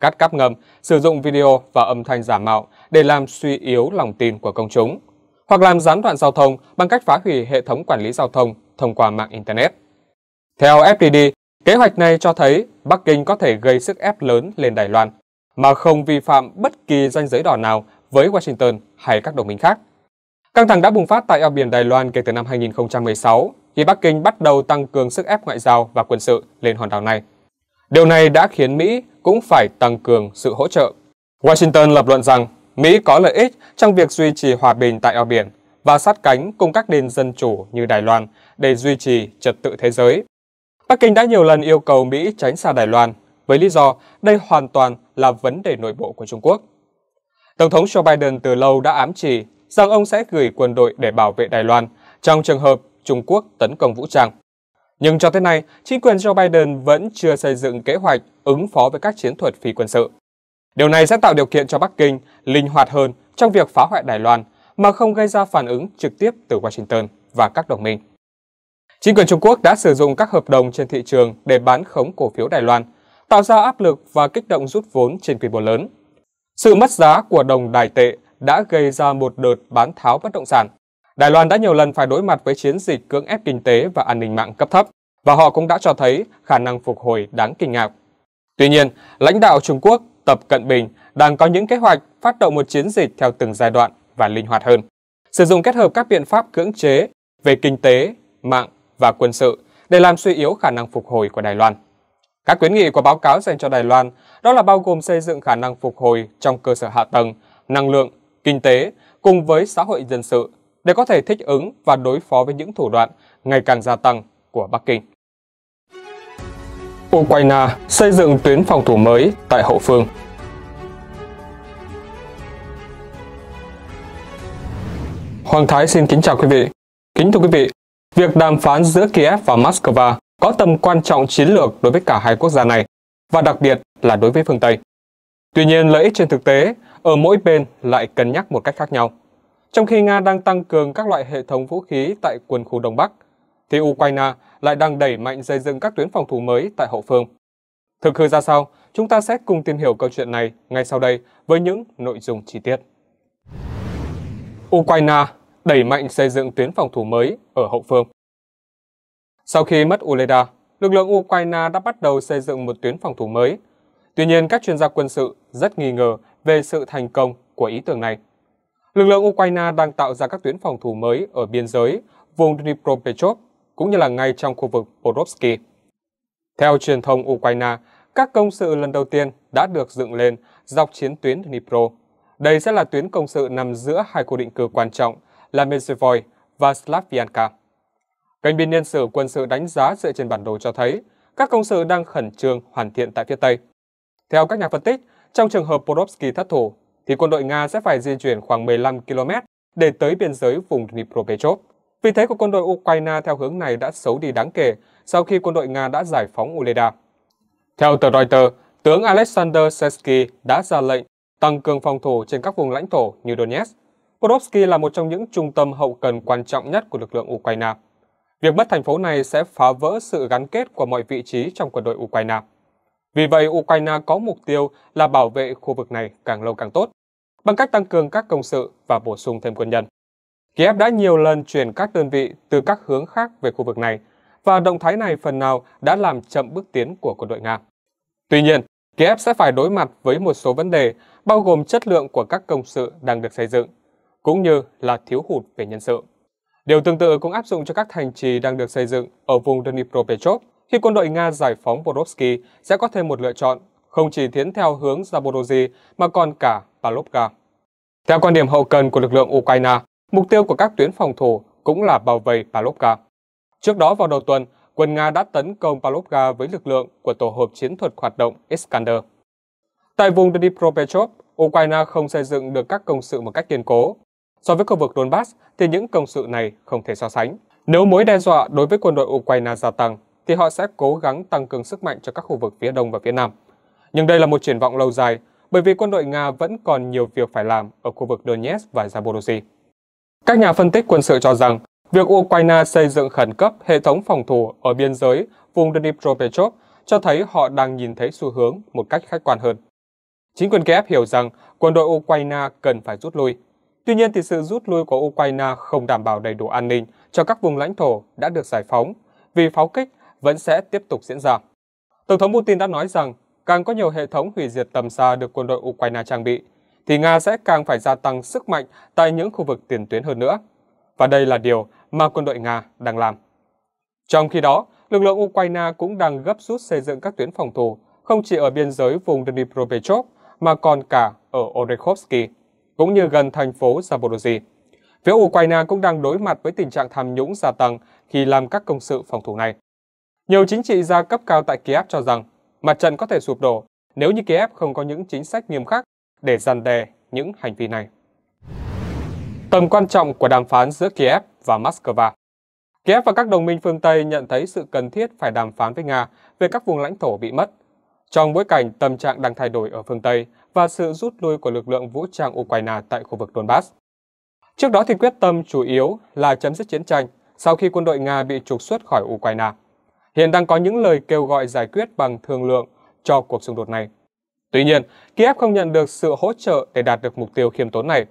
cắt cáp ngầm, sử dụng video và âm thanh giả mạo để làm suy yếu lòng tin của công chúng, hoặc làm gián đoạn giao thông bằng cách phá hủy hệ thống quản lý giao thông thông qua mạng Internet. Theo FDD, kế hoạch này cho thấy Bắc Kinh có thể gây sức ép lớn lên Đài Loan, mà không vi phạm bất kỳ ranh giới đỏ nào với Washington hay các đồng minh khác. Căng thẳng đã bùng phát tại eo biển Đài Loan kể từ năm 2016, khi Bắc Kinh bắt đầu tăng cường sức ép ngoại giao và quân sự lên hòn đảo này. Điều này đã khiến Mỹ cũng phải tăng cường sự hỗ trợ. Washington lập luận rằng Mỹ có lợi ích trong việc duy trì hòa bình tại eo biển và sát cánh cùng các nền dân chủ như Đài Loan để duy trì trật tự thế giới. Bắc Kinh đã nhiều lần yêu cầu Mỹ tránh xa Đài Loan với lý do đây hoàn toàn là vấn đề nội bộ của Trung Quốc. Tổng thống Joe Biden từ lâu đã ám chỉ rằng ông sẽ gửi quân đội để bảo vệ Đài Loan trong trường hợp Trung Quốc tấn công vũ trang. Nhưng cho tới nay, chính quyền Joe Biden vẫn chưa xây dựng kế hoạch ứng phó với các chiến thuật phi quân sự. Điều này sẽ tạo điều kiện cho Bắc Kinh linh hoạt hơn trong việc phá hoại Đài Loan mà không gây ra phản ứng trực tiếp từ Washington và các đồng minh. Chính quyền Trung Quốc đã sử dụng các hợp đồng trên thị trường để bán khống cổ phiếu Đài Loan, tạo ra áp lực và kích động rút vốn trên quy mô lớn. Sự mất giá của đồng đài tệ đã gây ra một đợt bán tháo bất động sản. Đài Loan đã nhiều lần phải đối mặt với chiến dịch cưỡng ép kinh tế và an ninh mạng cấp thấp, và họ cũng đã cho thấy khả năng phục hồi đáng kinh ngạc. Tuy nhiên, lãnh đạo Trung Quốc Tập Cận Bình đang có những kế hoạch phát động một chiến dịch theo từng giai đoạn và linh hoạt hơn, sử dụng kết hợp các biện pháp cưỡng chế về kinh tế, mạng và quân sự để làm suy yếu khả năng phục hồi của Đài Loan. Các khuyến nghị của báo cáo dành cho Đài Loan đó là bao gồm xây dựng khả năng phục hồi trong cơ sở hạ tầng, năng lượng kinh tế cùng với xã hội dân sự để có thể thích ứng và đối phó với những thủ đoạn ngày càng gia tăng của Bắc Kinh. Ukraine xây dựng tuyến phòng thủ mới tại hậu phương Hoàng Thái xin kính chào quý vị. Kính thưa quý vị, việc đàm phán giữa Kiev và Moscow có tầm quan trọng chiến lược đối với cả hai quốc gia này và đặc biệt là đối với phương Tây. Tuy nhiên, lợi ích trên thực tế ở mỗi bên lại cân nhắc một cách khác nhau. Trong khi Nga đang tăng cường các loại hệ thống vũ khí tại quần khu Đông Bắc, thì Ukraine lại đang đẩy mạnh xây dựng các tuyến phòng thủ mới tại hậu phương. Thực hư ra sao, chúng ta sẽ cùng tìm hiểu câu chuyện này ngay sau đây với những nội dung chi tiết. Ukraine đẩy mạnh xây dựng tuyến phòng thủ mới ở hậu phương. Sau khi mất Uleda, lực lượng Ukraine đã bắt đầu xây dựng một tuyến phòng thủ mới Tuy nhiên, các chuyên gia quân sự rất nghi ngờ về sự thành công của ý tưởng này. Lực lượng Ukraine đang tạo ra các tuyến phòng thủ mới ở biên giới, vùng Dnipropetrovsk cũng như là ngay trong khu vực Porovsky. Theo truyền thông Ukraine, các công sự lần đầu tiên đã được dựng lên dọc chiến tuyến Dnipro. Đây sẽ là tuyến công sự nằm giữa hai khu định cư quan trọng là Mesevoy và Slavyanka. Kênh biên niên sử quân sự đánh giá dựa trên bản đồ cho thấy các công sự đang khẩn trương hoàn thiện tại phía Tây – theo các nhà phân tích, trong trường hợp Porovsky thất thủ, thì quân đội Nga sẽ phải di chuyển khoảng 15 km để tới biên giới vùng Dnipropetrovsk. Vì thế của quân đội Ukraine theo hướng này đã xấu đi đáng kể sau khi quân đội Nga đã giải phóng Uleda. Theo tờ Reuters, tướng Alexander Sesky đã ra lệnh tăng cường phòng thủ trên các vùng lãnh thổ như Donetsk. Porovsky là một trong những trung tâm hậu cần quan trọng nhất của lực lượng Ukraine. Việc mất thành phố này sẽ phá vỡ sự gắn kết của mọi vị trí trong quân đội Ukraine. Vì vậy, Ukraine có mục tiêu là bảo vệ khu vực này càng lâu càng tốt, bằng cách tăng cường các công sự và bổ sung thêm quân nhân. Kiev đã nhiều lần chuyển các đơn vị từ các hướng khác về khu vực này, và động thái này phần nào đã làm chậm bước tiến của quân đội Nga. Tuy nhiên, Kiev sẽ phải đối mặt với một số vấn đề bao gồm chất lượng của các công sự đang được xây dựng, cũng như là thiếu hụt về nhân sự. Điều tương tự cũng áp dụng cho các thành trì đang được xây dựng ở vùng Dnipropetrovsk khi quân đội Nga giải phóng Borovsky, sẽ có thêm một lựa chọn, không chỉ tiến theo hướng Zaporozhye mà còn cả Palovka. Theo quan điểm hậu cần của lực lượng Ukraine, mục tiêu của các tuyến phòng thủ cũng là bảo vệ Palovka. Trước đó vào đầu tuần, quân Nga đã tấn công Palovka với lực lượng của tổ hợp chiến thuật hoạt động Iskander. Tại vùng Dnipropetrovsk, Ukraine không xây dựng được các công sự một cách kiên cố. So với khu vực Donbass thì những công sự này không thể so sánh. Nếu mối đe dọa đối với quân đội Ukraine gia tăng, thì họ sẽ cố gắng tăng cường sức mạnh cho các khu vực phía Đông và phía Nam. Nhưng đây là một triển vọng lâu dài, bởi vì quân đội Nga vẫn còn nhiều việc phải làm ở khu vực Donetsk và Zaporozhye. Các nhà phân tích quân sự cho rằng, việc Ukraine xây dựng khẩn cấp hệ thống phòng thủ ở biên giới vùng Dnipropetrovsk cho thấy họ đang nhìn thấy xu hướng một cách khách quan hơn. Chính quyền Kiev hiểu rằng quân đội Ukraine cần phải rút lui. Tuy nhiên thì sự rút lui của Ukraine không đảm bảo đầy đủ an ninh cho các vùng lãnh thổ đã được giải phóng vì pháo kích vẫn sẽ tiếp tục diễn ra. Tổng thống Putin đã nói rằng càng có nhiều hệ thống hủy diệt tầm xa được quân đội Ukraine trang bị, thì Nga sẽ càng phải gia tăng sức mạnh tại những khu vực tiền tuyến hơn nữa. Và đây là điều mà quân đội Nga đang làm. Trong khi đó, lực lượng Ukraine cũng đang gấp rút xây dựng các tuyến phòng thủ, không chỉ ở biên giới vùng Dnipropetrovsk mà còn cả ở Orekhovsky, cũng như gần thành phố Zaporozhye. Phía Ukraine cũng đang đối mặt với tình trạng tham nhũng gia tăng khi làm các công sự phòng thủ này. Nhiều chính trị gia cấp cao tại Kiev cho rằng mặt trận có thể sụp đổ nếu như Kiev không có những chính sách nghiêm khắc để dằn đè những hành vi này. Tầm quan trọng của đàm phán giữa Kiev và Moscow Kiev và các đồng minh phương Tây nhận thấy sự cần thiết phải đàm phán với Nga về các vùng lãnh thổ bị mất. Trong bối cảnh tâm trạng đang thay đổi ở phương Tây và sự rút lui của lực lượng vũ trang Ukraine tại khu vực Donbass. Trước đó thì quyết tâm chủ yếu là chấm dứt chiến tranh sau khi quân đội Nga bị trục xuất khỏi Ukraine hiện đang có những lời kêu gọi giải quyết bằng thương lượng cho cuộc xung đột này. Tuy nhiên, Kiev không nhận được sự hỗ trợ để đạt được mục tiêu khiêm tốn này.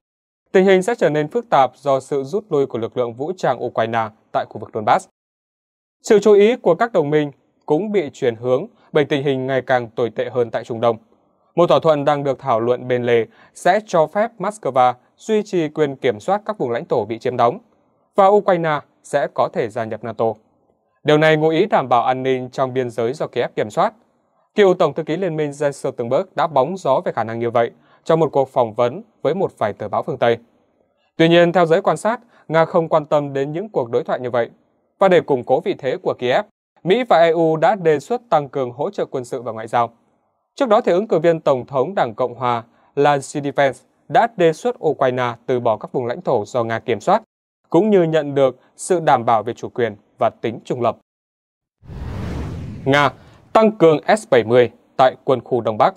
Tình hình sẽ trở nên phức tạp do sự rút lui của lực lượng vũ trang Ukraine tại khu vực Donbass. Sự chú ý của các đồng minh cũng bị chuyển hướng bởi tình hình ngày càng tồi tệ hơn tại Trung Đông. Một thỏa thuận đang được thảo luận bên lề sẽ cho phép Moscow duy trì quyền kiểm soát các vùng lãnh thổ bị chiếm đóng, và Ukraine sẽ có thể gia nhập NATO. Điều này ngụ ý đảm bảo an ninh trong biên giới do Kiev kiểm soát. Cựu Tổng thư ký Liên minh Jens Stoltenberg đã bóng gió về khả năng như vậy trong một cuộc phỏng vấn với một vài tờ báo phương Tây. Tuy nhiên, theo giới quan sát, Nga không quan tâm đến những cuộc đối thoại như vậy. Và để củng cố vị thế của Kiev, Mỹ và EU đã đề xuất tăng cường hỗ trợ quân sự và ngoại giao. Trước đó, thì ứng cử viên Tổng thống Đảng Cộng Hòa là G. Defense đã đề xuất Ukraine từ bỏ các vùng lãnh thổ do Nga kiểm soát cũng như nhận được sự đảm bảo về chủ quyền và tính trung lập. Nga tăng cường S-70 tại quân khu Đông Bắc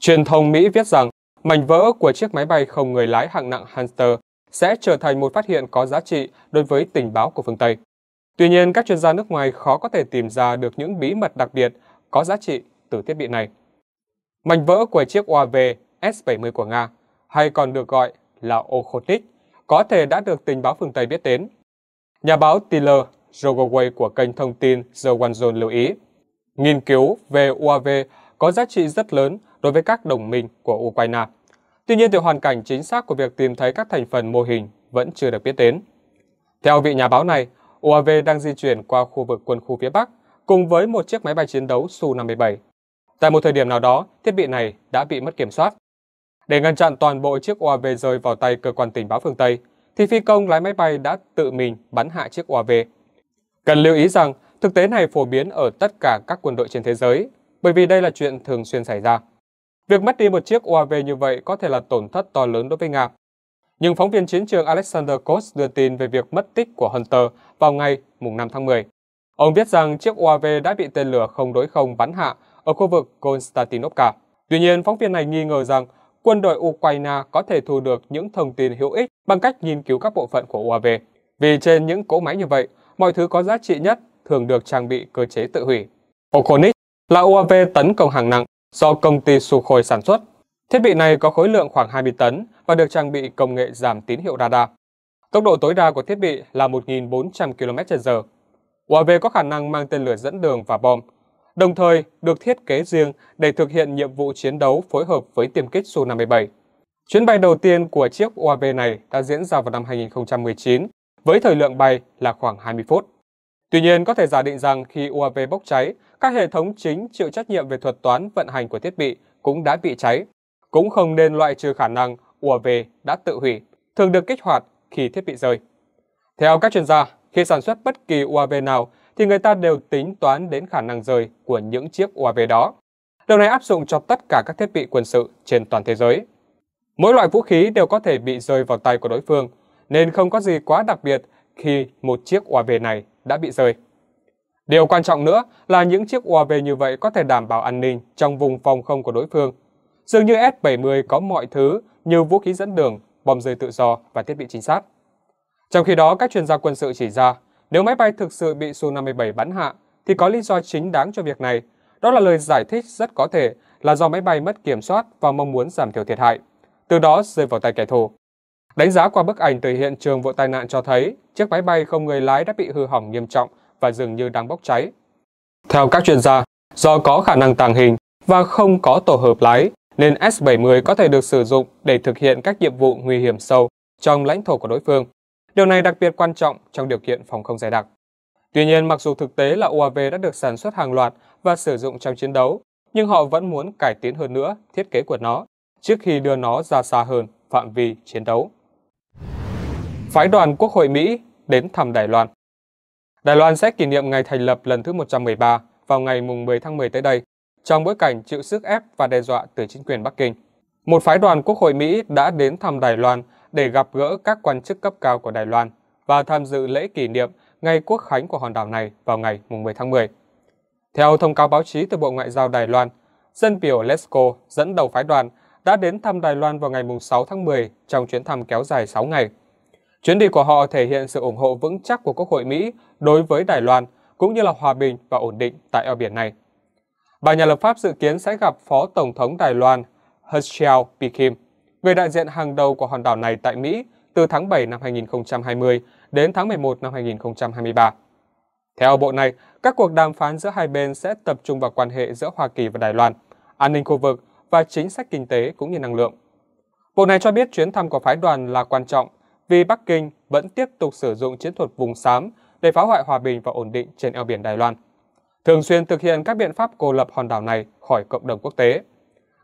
Truyền thông Mỹ viết rằng mảnh vỡ của chiếc máy bay không người lái hạng nặng Hunter sẽ trở thành một phát hiện có giá trị đối với tình báo của phương Tây. Tuy nhiên, các chuyên gia nước ngoài khó có thể tìm ra được những bí mật đặc biệt có giá trị từ thiết bị này. Mảnh vỡ của chiếc UAV S-70 của Nga, hay còn được gọi là Okhotnik, có thể đã được tình báo phương Tây biết đến. Nhà báo Tiller Rogoway của kênh thông tin The One Zone lưu ý, nghiên cứu về UAV có giá trị rất lớn đối với các đồng minh của Ukraine. Tuy nhiên, thì hoàn cảnh chính xác của việc tìm thấy các thành phần mô hình vẫn chưa được biết đến. Theo vị nhà báo này, UAV đang di chuyển qua khu vực quân khu phía Bắc cùng với một chiếc máy bay chiến đấu Su-57. Tại một thời điểm nào đó, thiết bị này đã bị mất kiểm soát để ngăn chặn toàn bộ chiếc UAV rơi vào tay cơ quan tình báo phương Tây, thì phi công lái máy bay đã tự mình bắn hạ chiếc UAV. Cần lưu ý rằng, thực tế này phổ biến ở tất cả các quân đội trên thế giới, bởi vì đây là chuyện thường xuyên xảy ra. Việc mất đi một chiếc UAV như vậy có thể là tổn thất to lớn đối với Nga. Nhưng phóng viên chiến trường Alexander Kos đưa tin về việc mất tích của Hunter vào ngày 5 tháng 10. Ông viết rằng chiếc UAV đã bị tên lửa không đối không bắn hạ ở khu vực Konstantinovka. Tuy nhiên, phóng viên này nghi ngờ rằng quân đội Ukraine có thể thu được những thông tin hữu ích bằng cách nghiên cứu các bộ phận của UAV. Vì trên những cỗ máy như vậy, mọi thứ có giá trị nhất thường được trang bị cơ chế tự hủy. Okonik là UAV tấn công hàng nặng do công ty Sukhoi sản xuất. Thiết bị này có khối lượng khoảng 20 tấn và được trang bị công nghệ giảm tín hiệu radar. Tốc độ tối đa của thiết bị là 1.400 km/h. UAV có khả năng mang tên lửa dẫn đường và bom, đồng thời được thiết kế riêng để thực hiện nhiệm vụ chiến đấu phối hợp với tiêm kích Su-57. Chuyến bay đầu tiên của chiếc UAV này đã diễn ra vào năm 2019 với thời lượng bay là khoảng 20 phút. Tuy nhiên, có thể giả định rằng khi UAV bốc cháy, các hệ thống chính chịu trách nhiệm về thuật toán vận hành của thiết bị cũng đã bị cháy. Cũng không nên loại trừ khả năng UAV đã tự hủy, thường được kích hoạt khi thiết bị rơi. Theo các chuyên gia, khi sản xuất bất kỳ UAV nào thì người ta đều tính toán đến khả năng rơi của những chiếc UAV đó. Điều này áp dụng cho tất cả các thiết bị quân sự trên toàn thế giới. Mỗi loại vũ khí đều có thể bị rơi vào tay của đối phương, nên không có gì quá đặc biệt khi một chiếc UAV này đã bị rơi. Điều quan trọng nữa là những chiếc UAV như vậy có thể đảm bảo an ninh trong vùng phòng không của đối phương. Dường như S-70 có mọi thứ như vũ khí dẫn đường, bom rơi tự do và thiết bị chính xác. Trong khi đó, các chuyên gia quân sự chỉ ra nếu máy bay thực sự bị Su-57 bắn hạ, thì có lý do chính đáng cho việc này. Đó là lời giải thích rất có thể là do máy bay mất kiểm soát và mong muốn giảm thiểu thiệt hại, từ đó rơi vào tay kẻ thù. Đánh giá qua bức ảnh từ hiện trường vụ tai nạn cho thấy chiếc máy bay không người lái đã bị hư hỏng nghiêm trọng và dường như đang bốc cháy. Theo các chuyên gia, do có khả năng tàng hình và không có tổ hợp lái, nên S-70 có thể được sử dụng để thực hiện các nhiệm vụ nguy hiểm sâu trong lãnh thổ của đối phương. Điều này đặc biệt quan trọng trong điều kiện phòng không dày đặc. Tuy nhiên, mặc dù thực tế là UAV đã được sản xuất hàng loạt và sử dụng trong chiến đấu, nhưng họ vẫn muốn cải tiến hơn nữa thiết kế của nó trước khi đưa nó ra xa hơn phạm vi chiến đấu. Phái đoàn Quốc hội Mỹ đến thăm Đài Loan Đài Loan sẽ kỷ niệm ngày thành lập lần thứ 113 vào ngày 10 tháng 10 tới đây, trong bối cảnh chịu sức ép và đe dọa từ chính quyền Bắc Kinh. Một phái đoàn Quốc hội Mỹ đã đến thăm Đài Loan để gặp gỡ các quan chức cấp cao của Đài Loan và tham dự lễ kỷ niệm ngày quốc khánh của hòn đảo này vào ngày 10 tháng 10. Theo thông cáo báo chí từ Bộ Ngoại giao Đài Loan, dân biểu Lesko dẫn đầu phái đoàn đã đến thăm Đài Loan vào ngày 6 tháng 10 trong chuyến thăm kéo dài 6 ngày. Chuyến đi của họ thể hiện sự ủng hộ vững chắc của Quốc hội Mỹ đối với Đài Loan, cũng như là hòa bình và ổn định tại eo biển này. Bà nhà lập pháp dự kiến sẽ gặp Phó Tổng thống Đài Loan Herschel P. Kim người đại diện hàng đầu của hòn đảo này tại Mỹ từ tháng 7 năm 2020 đến tháng 11 năm 2023. Theo bộ này, các cuộc đàm phán giữa hai bên sẽ tập trung vào quan hệ giữa Hoa Kỳ và Đài Loan, an ninh khu vực và chính sách kinh tế cũng như năng lượng. Bộ này cho biết chuyến thăm của phái đoàn là quan trọng vì Bắc Kinh vẫn tiếp tục sử dụng chiến thuật vùng xám để phá hoại hòa bình và ổn định trên eo biển Đài Loan, thường xuyên thực hiện các biện pháp cô lập hòn đảo này khỏi cộng đồng quốc tế.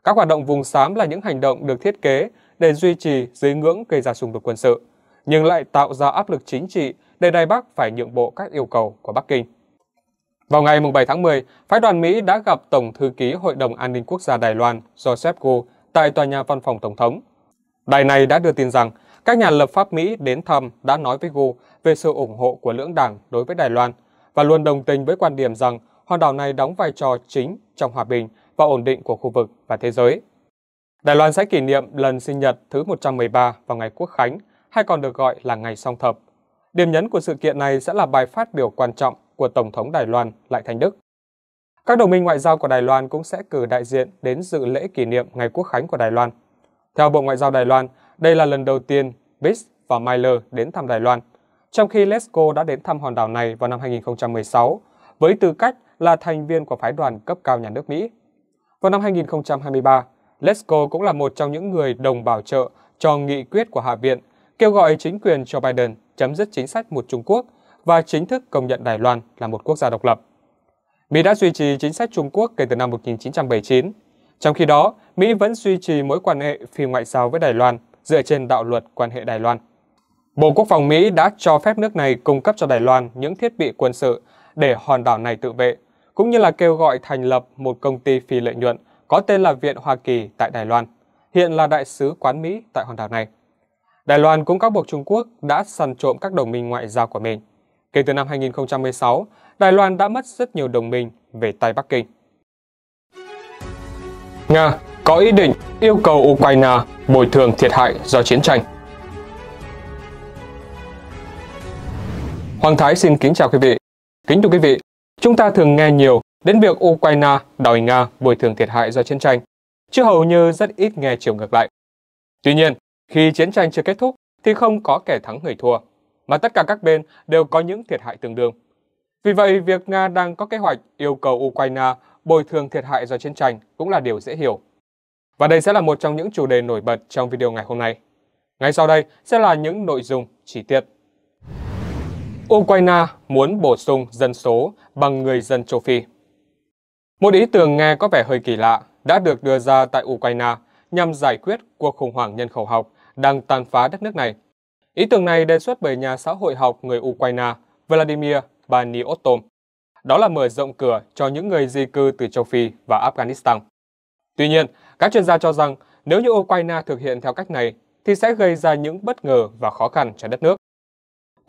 Các hoạt động vùng xám là những hành động được thiết kế để duy trì dưới ngưỡng gây ra xung đột quân sự, nhưng lại tạo ra áp lực chính trị để Đài Bắc phải nhượng bộ các yêu cầu của Bắc Kinh. Vào ngày 7 tháng 10, phái đoàn Mỹ đã gặp Tổng thư ký Hội đồng An ninh Quốc gia Đài Loan Joseph Gu tại tòa nhà văn phòng Tổng thống. Đài này đã đưa tin rằng các nhà lập pháp Mỹ đến thăm đã nói với Gu về sự ủng hộ của lưỡng đảng đối với Đài Loan và luôn đồng tình với quan điểm rằng hòn đảo này đóng vai trò chính trong hòa bình và ổn định của khu vực và thế giới. Đài Loan sẽ kỷ niệm lần sinh nhật thứ 113 vào ngày Quốc Khánh, hay còn được gọi là ngày song thập. Điểm nhấn của sự kiện này sẽ là bài phát biểu quan trọng của Tổng thống Đài Loan Lại Thành Đức. Các đồng minh ngoại giao của Đài Loan cũng sẽ cử đại diện đến dự lễ kỷ niệm Ngày Quốc Khánh của Đài Loan. Theo Bộ Ngoại giao Đài Loan, đây là lần đầu tiên BIS và Myler đến thăm Đài Loan, trong khi Lesko đã đến thăm hòn đảo này vào năm 2016 với tư cách là thành viên của phái đoàn cấp cao nhà nước Mỹ. Vào năm 2023, Lesko cũng là một trong những người đồng bảo trợ cho nghị quyết của Hạ viện kêu gọi chính quyền cho Biden chấm dứt chính sách một Trung Quốc và chính thức công nhận Đài Loan là một quốc gia độc lập. Mỹ đã duy trì chính sách Trung Quốc kể từ năm 1979. Trong khi đó, Mỹ vẫn duy trì mối quan hệ phi ngoại giao với Đài Loan dựa trên đạo luật quan hệ Đài Loan. Bộ Quốc phòng Mỹ đã cho phép nước này cung cấp cho Đài Loan những thiết bị quân sự để hòn đảo này tự vệ cũng như là kêu gọi thành lập một công ty phi lợi nhuận có tên là Viện Hoa Kỳ tại Đài Loan, hiện là đại sứ quán Mỹ tại hòn đảo này. Đài Loan cũng cáo buộc Trung Quốc đã săn trộm các đồng minh ngoại giao của mình. Kể từ năm 2016, Đài Loan đã mất rất nhiều đồng minh về tay Bắc Kinh. Nga có ý định yêu cầu Ukraine bồi thường thiệt hại do chiến tranh. Hoàng Thái xin kính chào quý vị. Kính thưa quý vị, Chúng ta thường nghe nhiều đến việc Ukraine đòi Nga bồi thường thiệt hại do chiến tranh, chứ hầu như rất ít nghe chiều ngược lại. Tuy nhiên, khi chiến tranh chưa kết thúc thì không có kẻ thắng người thua, mà tất cả các bên đều có những thiệt hại tương đương. Vì vậy, việc Nga đang có kế hoạch yêu cầu Ukraine bồi thường thiệt hại do chiến tranh cũng là điều dễ hiểu. Và đây sẽ là một trong những chủ đề nổi bật trong video ngày hôm nay. Ngay sau đây sẽ là những nội dung chi tiết. Ukraine muốn bổ sung dân số bằng người dân châu Phi. Một ý tưởng nghe có vẻ hơi kỳ lạ đã được đưa ra tại Ukraine nhằm giải quyết cuộc khủng hoảng nhân khẩu học đang tàn phá đất nước này. Ý tưởng này đề xuất bởi nhà xã hội học người Ukraine Vladimir Baniotom. Đó là mở rộng cửa cho những người di cư từ châu Phi và Afghanistan. Tuy nhiên, các chuyên gia cho rằng nếu như Ukraine thực hiện theo cách này thì sẽ gây ra những bất ngờ và khó khăn cho đất nước.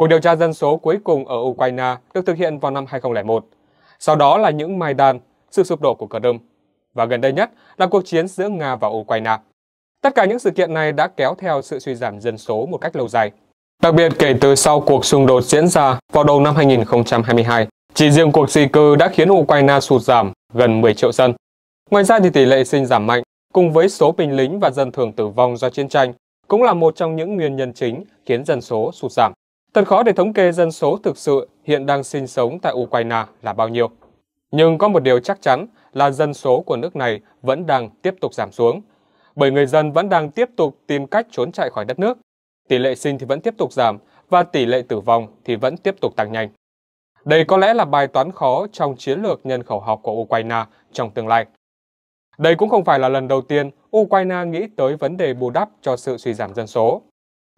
Cuộc điều tra dân số cuối cùng ở Ukraine được thực hiện vào năm 2001. Sau đó là những Maidan, sự sụp đổ của Crimea và gần đây nhất là cuộc chiến giữa Nga và Ukraine. Tất cả những sự kiện này đã kéo theo sự suy giảm dân số một cách lâu dài. Đặc biệt kể từ sau cuộc xung đột diễn ra vào đầu năm 2022, chỉ riêng cuộc di cư đã khiến Ukraine sụt giảm gần 10 triệu dân. Ngoài ra thì tỷ lệ sinh giảm mạnh cùng với số binh lính và dân thường tử vong do chiến tranh cũng là một trong những nguyên nhân chính khiến dân số sụt giảm. Thật khó để thống kê dân số thực sự hiện đang sinh sống tại Ukraine là bao nhiêu. Nhưng có một điều chắc chắn là dân số của nước này vẫn đang tiếp tục giảm xuống, bởi người dân vẫn đang tiếp tục tìm cách trốn chạy khỏi đất nước. Tỷ lệ sinh thì vẫn tiếp tục giảm và tỷ lệ tử vong thì vẫn tiếp tục tăng nhanh. Đây có lẽ là bài toán khó trong chiến lược nhân khẩu học của Ukraine trong tương lai. Đây cũng không phải là lần đầu tiên Ukraine nghĩ tới vấn đề bù đắp cho sự suy giảm dân số.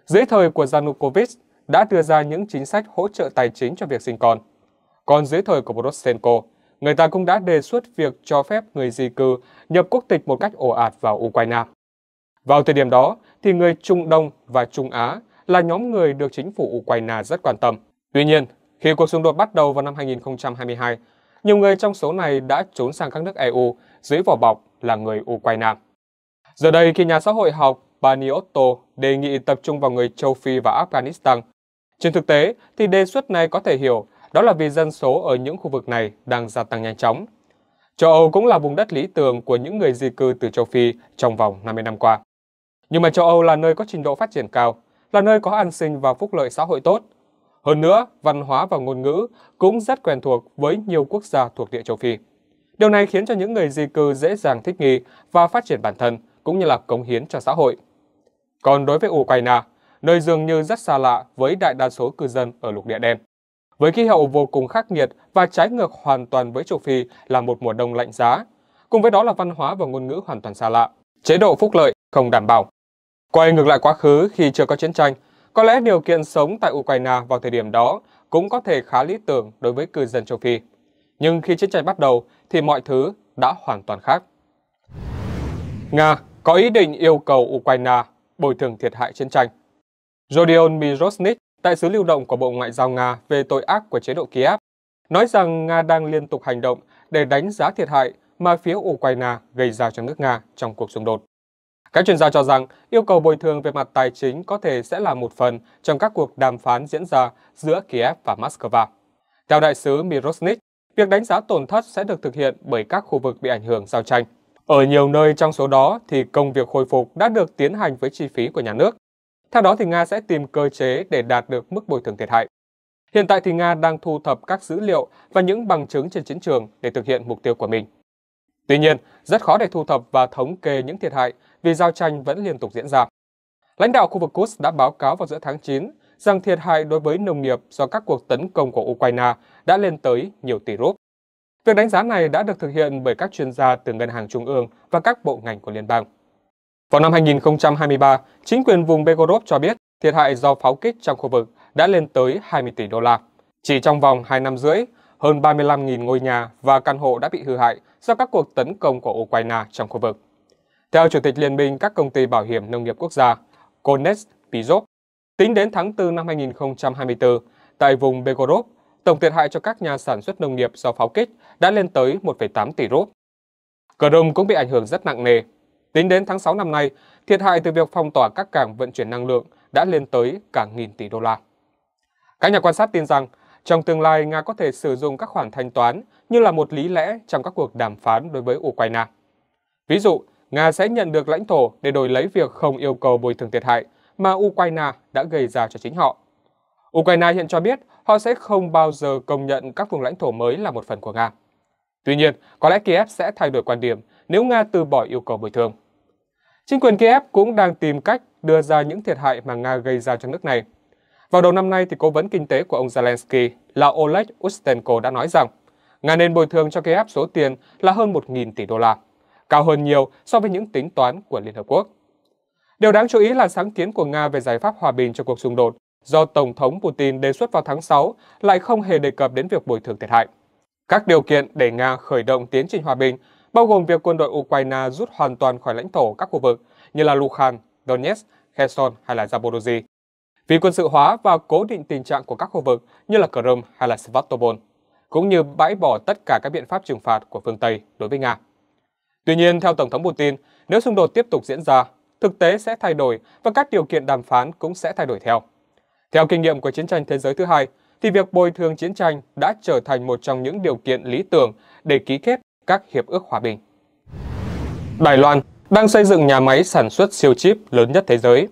Dưới thời của Yanukovych, đã đưa ra những chính sách hỗ trợ tài chính cho việc sinh con. Còn dưới thời của Poroshenko, người ta cũng đã đề xuất việc cho phép người di cư nhập quốc tịch một cách ồ ạt vào Ukraine. Vào thời điểm đó, thì người Trung Đông và Trung Á là nhóm người được chính phủ Ukraine rất quan tâm. Tuy nhiên, khi cuộc xung đột bắt đầu vào năm 2022, nhiều người trong số này đã trốn sang các nước EU dưới vỏ bọc là người Ukraine. Giờ đây, khi nhà xã hội học Paniotto đề nghị tập trung vào người châu Phi và Afghanistan, trên thực tế thì đề xuất này có thể hiểu đó là vì dân số ở những khu vực này đang gia tăng nhanh chóng. Châu Âu cũng là vùng đất lý tưởng của những người di cư từ châu Phi trong vòng 50 năm qua. Nhưng mà châu Âu là nơi có trình độ phát triển cao, là nơi có an sinh và phúc lợi xã hội tốt. Hơn nữa, văn hóa và ngôn ngữ cũng rất quen thuộc với nhiều quốc gia thuộc địa châu Phi. Điều này khiến cho những người di cư dễ dàng thích nghi và phát triển bản thân cũng như là cống hiến cho xã hội. Còn đối với Ukraine, nơi dường như rất xa lạ với đại đa số cư dân ở lục địa đen. Với khí hậu vô cùng khắc nghiệt và trái ngược hoàn toàn với châu Phi là một mùa đông lạnh giá, cùng với đó là văn hóa và ngôn ngữ hoàn toàn xa lạ, chế độ phúc lợi không đảm bảo. Quay ngược lại quá khứ khi chưa có chiến tranh, có lẽ điều kiện sống tại Ukraine vào thời điểm đó cũng có thể khá lý tưởng đối với cư dân châu Phi. Nhưng khi chiến tranh bắt đầu thì mọi thứ đã hoàn toàn khác. Nga có ý định yêu cầu Ukraine bồi thường thiệt hại chiến tranh. Rodion Mirosnik, đại sứ lưu động của Bộ Ngoại giao Nga về tội ác của chế độ Kiev, nói rằng Nga đang liên tục hành động để đánh giá thiệt hại mà phía Ukraine gây ra cho nước Nga trong cuộc xung đột. Các chuyên gia cho rằng yêu cầu bồi thường về mặt tài chính có thể sẽ là một phần trong các cuộc đàm phán diễn ra giữa Kiev và Moscow. Theo đại sứ Mirosnik, việc đánh giá tổn thất sẽ được thực hiện bởi các khu vực bị ảnh hưởng giao tranh. Ở nhiều nơi trong số đó thì công việc khôi phục đã được tiến hành với chi phí của nhà nước, theo đó thì Nga sẽ tìm cơ chế để đạt được mức bồi thường thiệt hại. Hiện tại thì Nga đang thu thập các dữ liệu và những bằng chứng trên chiến trường để thực hiện mục tiêu của mình. Tuy nhiên, rất khó để thu thập và thống kê những thiệt hại vì giao tranh vẫn liên tục diễn ra. Lãnh đạo khu vực Kursk đã báo cáo vào giữa tháng 9 rằng thiệt hại đối với nông nghiệp do các cuộc tấn công của Ukraine đã lên tới nhiều tỷ rúp. Việc đánh giá này đã được thực hiện bởi các chuyên gia từ Ngân hàng Trung ương và các bộ ngành của liên bang. Vào năm 2023, chính quyền vùng Begorod cho biết thiệt hại do pháo kích trong khu vực đã lên tới 20 tỷ đô la. Chỉ trong vòng 2 năm rưỡi, hơn 35.000 ngôi nhà và căn hộ đã bị hư hại do các cuộc tấn công của Ukraine trong khu vực. Theo Chủ tịch Liên minh các công ty bảo hiểm nông nghiệp quốc gia, Konec Pizov, tính đến tháng 4 năm 2024, tại vùng Begorod, tổng thiệt hại cho các nhà sản xuất nông nghiệp do pháo kích đã lên tới 1,8 tỷ rúp. Cờ Rome cũng bị ảnh hưởng rất nặng nề Tính đến tháng 6 năm nay, thiệt hại từ việc phong tỏa các cảng vận chuyển năng lượng đã lên tới cả nghìn tỷ đô la. Các nhà quan sát tin rằng, trong tương lai, Nga có thể sử dụng các khoản thanh toán như là một lý lẽ trong các cuộc đàm phán đối với Ukraine. Ví dụ, Nga sẽ nhận được lãnh thổ để đổi lấy việc không yêu cầu bồi thường thiệt hại mà Ukraine đã gây ra cho chính họ. Ukraine hiện cho biết họ sẽ không bao giờ công nhận các vùng lãnh thổ mới là một phần của Nga. Tuy nhiên, có lẽ Kiev sẽ thay đổi quan điểm nếu Nga từ bỏ yêu cầu bồi thường. Chính quyền Kiev cũng đang tìm cách đưa ra những thiệt hại mà Nga gây ra cho nước này. Vào đầu năm nay, thì cố vấn kinh tế của ông Zelensky là Oleg Ustenko đã nói rằng Nga nên bồi thường cho Kiev số tiền là hơn 1.000 tỷ đô la, cao hơn nhiều so với những tính toán của Liên Hợp Quốc. Điều đáng chú ý là sáng kiến của Nga về giải pháp hòa bình cho cuộc xung đột do Tổng thống Putin đề xuất vào tháng 6 lại không hề đề cập đến việc bồi thường thiệt hại. Các điều kiện để Nga khởi động tiến trình hòa bình bao gồm việc quân đội Ukraine rút hoàn toàn khỏi lãnh thổ các khu vực như là Luhansk, Donetsk, Kherson hay là Zaporozhye, vì quân sự hóa và cố định tình trạng của các khu vực như là Crimea hay là Sevastopol, cũng như bãi bỏ tất cả các biện pháp trừng phạt của phương Tây đối với Nga. Tuy nhiên, theo Tổng thống Putin, nếu xung đột tiếp tục diễn ra, thực tế sẽ thay đổi và các điều kiện đàm phán cũng sẽ thay đổi theo. Theo kinh nghiệm của chiến tranh thế giới thứ hai, thì việc bồi thường chiến tranh đã trở thành một trong những điều kiện lý tưởng để ký kết các hiệp ước hòa bình. Đài Loan đang xây dựng nhà máy sản xuất siêu chip lớn nhất thế giới.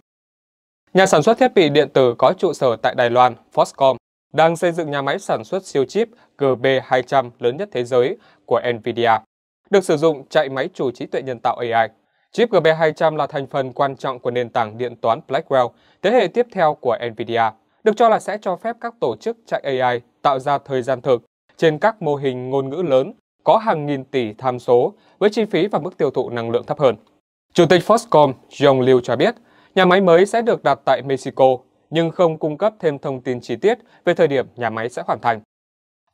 Nhà sản xuất thiết bị điện tử có trụ sở tại Đài Loan, Foxconn, đang xây dựng nhà máy sản xuất siêu chip GB200 lớn nhất thế giới của NVIDIA, được sử dụng chạy máy chủ trí tuệ nhân tạo AI. Chip GB200 là thành phần quan trọng của nền tảng điện toán Blackwell, thế hệ tiếp theo của NVIDIA, được cho là sẽ cho phép các tổ chức chạy AI tạo ra thời gian thực trên các mô hình ngôn ngữ lớn có hàng nghìn tỷ tham số với chi phí và mức tiêu thụ năng lượng thấp hơn. Chủ tịch Foxconn John Liu cho biết, nhà máy mới sẽ được đặt tại Mexico nhưng không cung cấp thêm thông tin chi tiết về thời điểm nhà máy sẽ hoàn thành.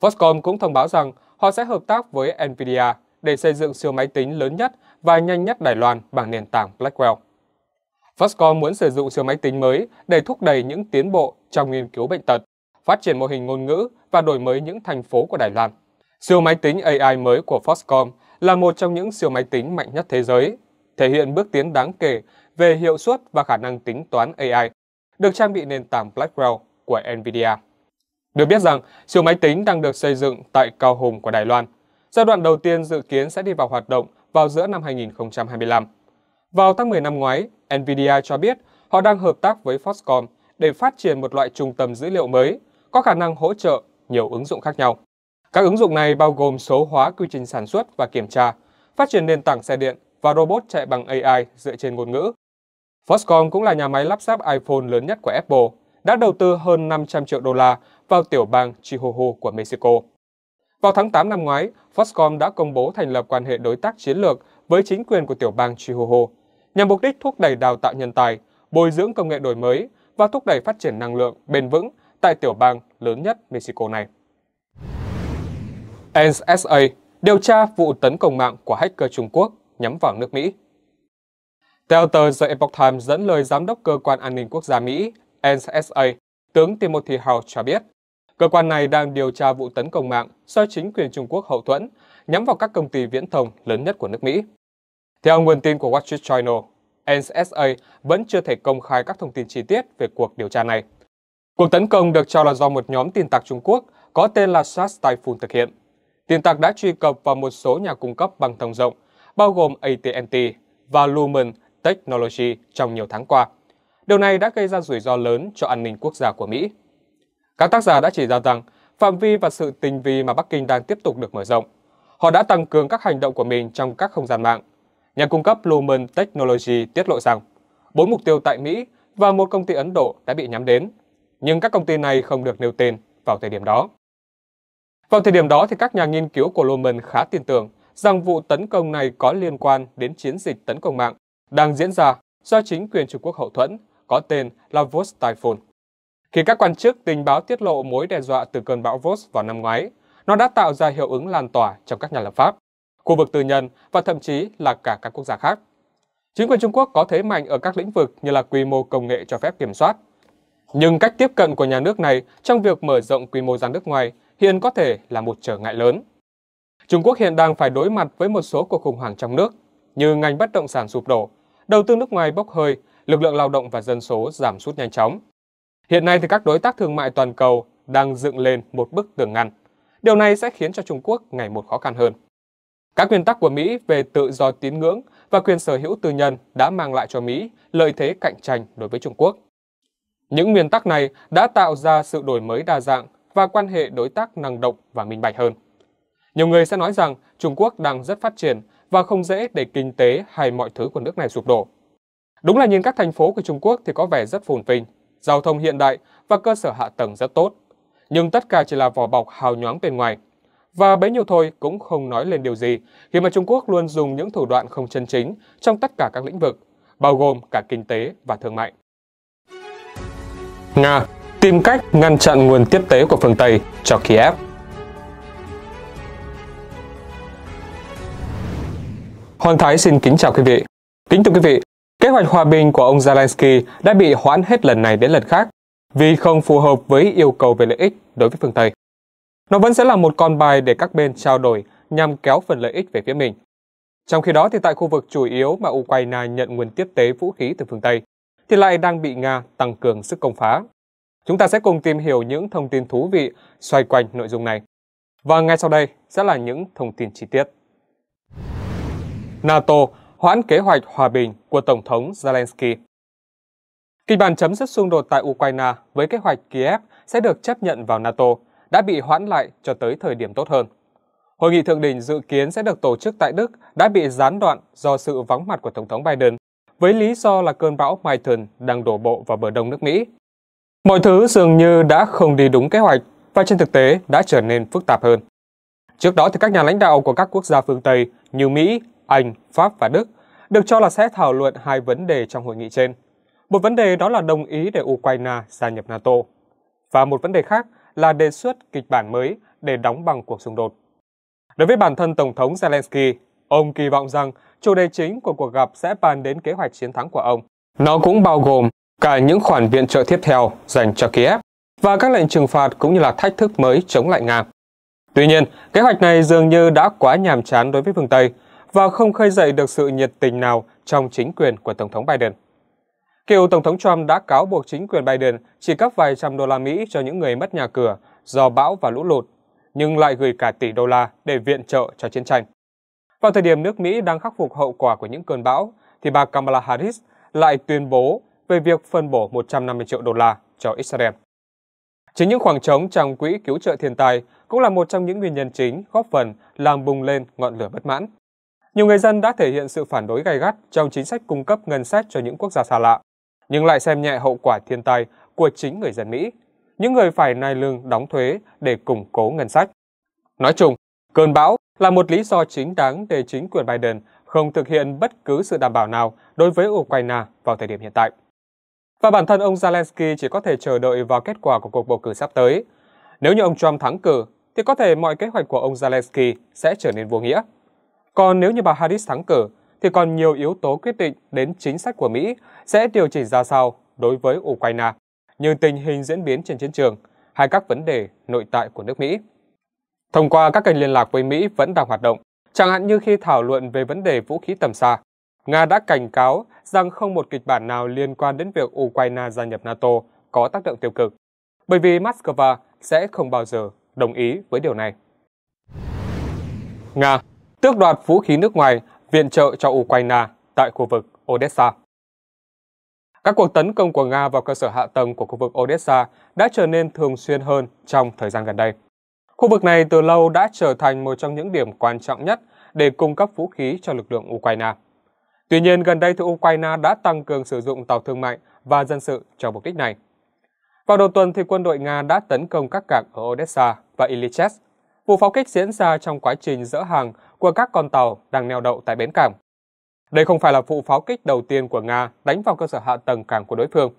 Foxconn cũng thông báo rằng họ sẽ hợp tác với NVIDIA để xây dựng siêu máy tính lớn nhất và nhanh nhất Đài Loan bằng nền tảng Blackwell. Foxconn muốn sử dụng siêu máy tính mới để thúc đẩy những tiến bộ trong nghiên cứu bệnh tật, phát triển mô hình ngôn ngữ và đổi mới những thành phố của Đài Loan. Siêu máy tính AI mới của Foxconn là một trong những siêu máy tính mạnh nhất thế giới, thể hiện bước tiến đáng kể về hiệu suất và khả năng tính toán AI, được trang bị nền tảng Blackwell của NVIDIA. Được biết rằng, siêu máy tính đang được xây dựng tại Cao Hùng của Đài Loan. Giai đoạn đầu tiên dự kiến sẽ đi vào hoạt động vào giữa năm 2025. Vào tháng 10 năm ngoái, NVIDIA cho biết họ đang hợp tác với Foxconn để phát triển một loại trung tâm dữ liệu mới có khả năng hỗ trợ nhiều ứng dụng khác nhau. Các ứng dụng này bao gồm số hóa quy trình sản xuất và kiểm tra, phát triển nền tảng xe điện và robot chạy bằng AI dựa trên ngôn ngữ. Foxconn cũng là nhà máy lắp ráp iPhone lớn nhất của Apple, đã đầu tư hơn 500 triệu đô la vào tiểu bang Chihuahua của Mexico. Vào tháng 8 năm ngoái, Foxconn đã công bố thành lập quan hệ đối tác chiến lược với chính quyền của tiểu bang Chihuahua nhằm mục đích thúc đẩy đào tạo nhân tài, bồi dưỡng công nghệ đổi mới và thúc đẩy phát triển năng lượng bền vững tại tiểu bang lớn nhất Mexico này. NSA điều tra vụ tấn công mạng của hacker Trung Quốc nhắm vào nước Mỹ. Theo tờ The Epoch Times dẫn lời Giám đốc Cơ quan An ninh Quốc gia Mỹ NSA, tướng Timothy Howe cho biết, cơ quan này đang điều tra vụ tấn công mạng do chính quyền Trung Quốc hậu thuẫn nhắm vào các công ty viễn thông lớn nhất của nước Mỹ. Theo nguồn tin của Wall Street Journal, NSA vẫn chưa thể công khai các thông tin chi tiết về cuộc điều tra này. Cuộc tấn công được cho là do một nhóm tin tặc Trung Quốc có tên là SARS Typhoon thực hiện. Tin tặc đã truy cập vào một số nhà cung cấp băng thông rộng, bao gồm AT&T và Lumen Technology trong nhiều tháng qua. Điều này đã gây ra rủi ro lớn cho an ninh quốc gia của Mỹ. Các tác giả đã chỉ ra rằng phạm vi và sự tinh vi mà Bắc Kinh đang tiếp tục được mở rộng. Họ đã tăng cường các hành động của mình trong các không gian mạng. Nhà cung cấp Lumen Technology tiết lộ rằng bốn mục tiêu tại Mỹ và một công ty Ấn Độ đã bị nhắm đến, nhưng các công ty này không được nêu tên vào thời điểm đó. Vào thời điểm đó thì các nhà nghiên cứu của Lehman khá tin tưởng rằng vụ tấn công này có liên quan đến chiến dịch tấn công mạng đang diễn ra do chính quyền Trung Quốc hậu thuẫn có tên là Vos Typhoon. Khi các quan chức tình báo tiết lộ mối đe dọa từ cơn bão Vos vào năm ngoái, nó đã tạo ra hiệu ứng lan tỏa trong các nhà lập pháp, khu vực tư nhân và thậm chí là cả các quốc gia khác. Chính quyền Trung Quốc có thế mạnh ở các lĩnh vực như là quy mô công nghệ cho phép kiểm soát. Nhưng cách tiếp cận của nhà nước này trong việc mở rộng quy mô ra nước ngoài hiện có thể là một trở ngại lớn. Trung Quốc hiện đang phải đối mặt với một số cuộc khủng hoảng trong nước, như ngành bất động sản sụp đổ, đầu tư nước ngoài bốc hơi, lực lượng lao động và dân số giảm sút nhanh chóng. Hiện nay thì các đối tác thương mại toàn cầu đang dựng lên một bức tường ngăn. Điều này sẽ khiến cho Trung Quốc ngày một khó khăn hơn. Các nguyên tắc của Mỹ về tự do tín ngưỡng và quyền sở hữu tư nhân đã mang lại cho Mỹ lợi thế cạnh tranh đối với Trung Quốc. Những nguyên tắc này đã tạo ra sự đổi mới đa dạng và quan hệ đối tác năng động và minh bạch hơn. Nhiều người sẽ nói rằng Trung Quốc đang rất phát triển và không dễ để kinh tế hay mọi thứ của nước này sụp đổ. Đúng là nhìn các thành phố của Trung Quốc thì có vẻ rất phồn vinh, giao thông hiện đại và cơ sở hạ tầng rất tốt. Nhưng tất cả chỉ là vỏ bọc hào nhoáng bên ngoài. Và bấy nhiêu thôi cũng không nói lên điều gì khi mà Trung Quốc luôn dùng những thủ đoạn không chân chính trong tất cả các lĩnh vực, bao gồm cả kinh tế và thương mại. Nga tìm cách ngăn chặn nguồn tiếp tế của phương Tây cho Kiev. Hoàng Thái xin kính chào quý vị. Kính thưa quý vị, kế hoạch hòa bình của ông Zelensky đã bị hoãn hết lần này đến lần khác vì không phù hợp với yêu cầu về lợi ích đối với phương Tây. Nó vẫn sẽ là một con bài để các bên trao đổi nhằm kéo phần lợi ích về phía mình. Trong khi đó thì tại khu vực chủ yếu mà Ukraine nhận nguồn tiếp tế vũ khí từ phương Tây, thì lại đang bị Nga tăng cường sức công phá. Chúng ta sẽ cùng tìm hiểu những thông tin thú vị xoay quanh nội dung này. Và ngay sau đây sẽ là những thông tin chi tiết. NATO hoãn kế hoạch hòa bình của Tổng thống Zelensky Kịch bản chấm dứt xung đột tại Ukraine với kế hoạch Kiev sẽ được chấp nhận vào NATO đã bị hoãn lại cho tới thời điểm tốt hơn. Hội nghị thượng đỉnh dự kiến sẽ được tổ chức tại Đức đã bị gián đoạn do sự vắng mặt của Tổng thống Biden, với lý do là cơn bão Michael đang đổ bộ vào bờ đông nước Mỹ Mọi thứ dường như đã không đi đúng kế hoạch và trên thực tế đã trở nên phức tạp hơn. Trước đó thì các nhà lãnh đạo của các quốc gia phương Tây như Mỹ, Anh, Pháp và Đức được cho là sẽ thảo luận hai vấn đề trong hội nghị trên. Một vấn đề đó là đồng ý để Ukraine gia nhập NATO và một vấn đề khác là đề xuất kịch bản mới để đóng bằng cuộc xung đột. Đối với bản thân Tổng thống Zelensky, ông kỳ vọng rằng chủ đề chính của cuộc gặp sẽ bàn đến kế hoạch chiến thắng của ông. Nó cũng bao gồm cả những khoản viện trợ tiếp theo dành cho Kiev và các lệnh trừng phạt cũng như là thách thức mới chống lại Nga. Tuy nhiên, kế hoạch này dường như đã quá nhàm chán đối với phương Tây và không khơi dậy được sự nhiệt tình nào trong chính quyền của Tổng thống Biden. Cựu Tổng thống Trump đã cáo buộc chính quyền Biden chỉ cấp vài trăm đô la Mỹ cho những người mất nhà cửa do bão và lũ lụt, nhưng lại gửi cả tỷ đô la để viện trợ cho chiến tranh. Vào thời điểm nước Mỹ đang khắc phục hậu quả của những cơn bão, thì bà Kamala Harris lại tuyên bố về việc phân bổ 150 triệu đô la cho Israel. Chính những khoảng trống trong quỹ cứu trợ thiên tai cũng là một trong những nguyên nhân chính góp phần làm bùng lên ngọn lửa bất mãn. Nhiều người dân đã thể hiện sự phản đối gay gắt trong chính sách cung cấp ngân sách cho những quốc gia xa lạ, nhưng lại xem nhẹ hậu quả thiên tai của chính người dân Mỹ, những người phải nai lương đóng thuế để củng cố ngân sách. Nói chung, cơn bão là một lý do chính đáng để chính quyền Biden không thực hiện bất cứ sự đảm bảo nào đối với Ukraine vào thời điểm hiện tại. Và bản thân ông Zelensky chỉ có thể chờ đợi vào kết quả của cuộc bầu cử sắp tới. Nếu như ông Trump thắng cử, thì có thể mọi kế hoạch của ông Zelensky sẽ trở nên vô nghĩa. Còn nếu như bà Harris thắng cử, thì còn nhiều yếu tố quyết định đến chính sách của Mỹ sẽ điều chỉnh ra sao đối với Ukraine, như tình hình diễn biến trên chiến trường hay các vấn đề nội tại của nước Mỹ. Thông qua các kênh liên lạc với Mỹ vẫn đang hoạt động, chẳng hạn như khi thảo luận về vấn đề vũ khí tầm xa, Nga đã cảnh cáo rằng không một kịch bản nào liên quan đến việc Ukraine gia nhập NATO có tác động tiêu cực, bởi vì Moscow sẽ không bao giờ đồng ý với điều này. Nga tước đoạt vũ khí nước ngoài viện trợ cho Ukraine tại khu vực Odessa. Các cuộc tấn công của Nga vào cơ sở hạ tầng của khu vực Odessa đã trở nên thường xuyên hơn trong thời gian gần đây. Khu vực này từ lâu đã trở thành một trong những điểm quan trọng nhất để cung cấp vũ khí cho lực lượng Ukraine. Tuy nhiên, gần đây thì Ukraine đã tăng cường sử dụng tàu thương mại và dân sự cho mục đích này. Vào đầu tuần thì quân đội Nga đã tấn công các cảng ở Odessa và Iliches. Vụ pháo kích diễn ra trong quá trình dỡ hàng của các con tàu đang neo đậu tại bến cảng. Đây không phải là vụ pháo kích đầu tiên của Nga đánh vào cơ sở hạ tầng cảng của đối phương.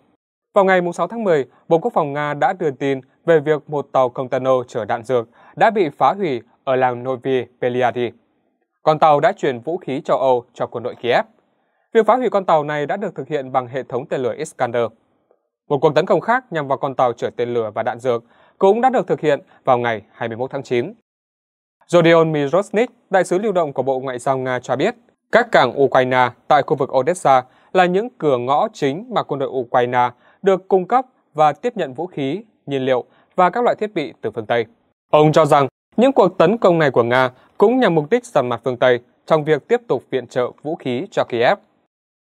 Vào ngày 6 tháng 10, Bộ Quốc phòng Nga đã đưa tin về việc một tàu container chở đạn dược đã bị phá hủy ở làng Novi Peliadi. Con tàu đã chuyển vũ khí cho Âu cho quân đội Kiev. Việc phá hủy con tàu này đã được thực hiện bằng hệ thống tên lửa Iskander. Một cuộc tấn công khác nhằm vào con tàu chở tên lửa và đạn dược cũng đã được thực hiện vào ngày 21 tháng 9. Rodion Mirosnik, đại sứ lưu động của Bộ Ngoại giao Nga cho biết, các cảng Ukraine tại khu vực Odessa là những cửa ngõ chính mà quân đội Ukraine được cung cấp và tiếp nhận vũ khí, nhiên liệu và các loại thiết bị từ phương Tây. Ông cho rằng những cuộc tấn công này của Nga cũng nhằm mục đích dằn mặt phương Tây trong việc tiếp tục viện trợ vũ khí cho Kiev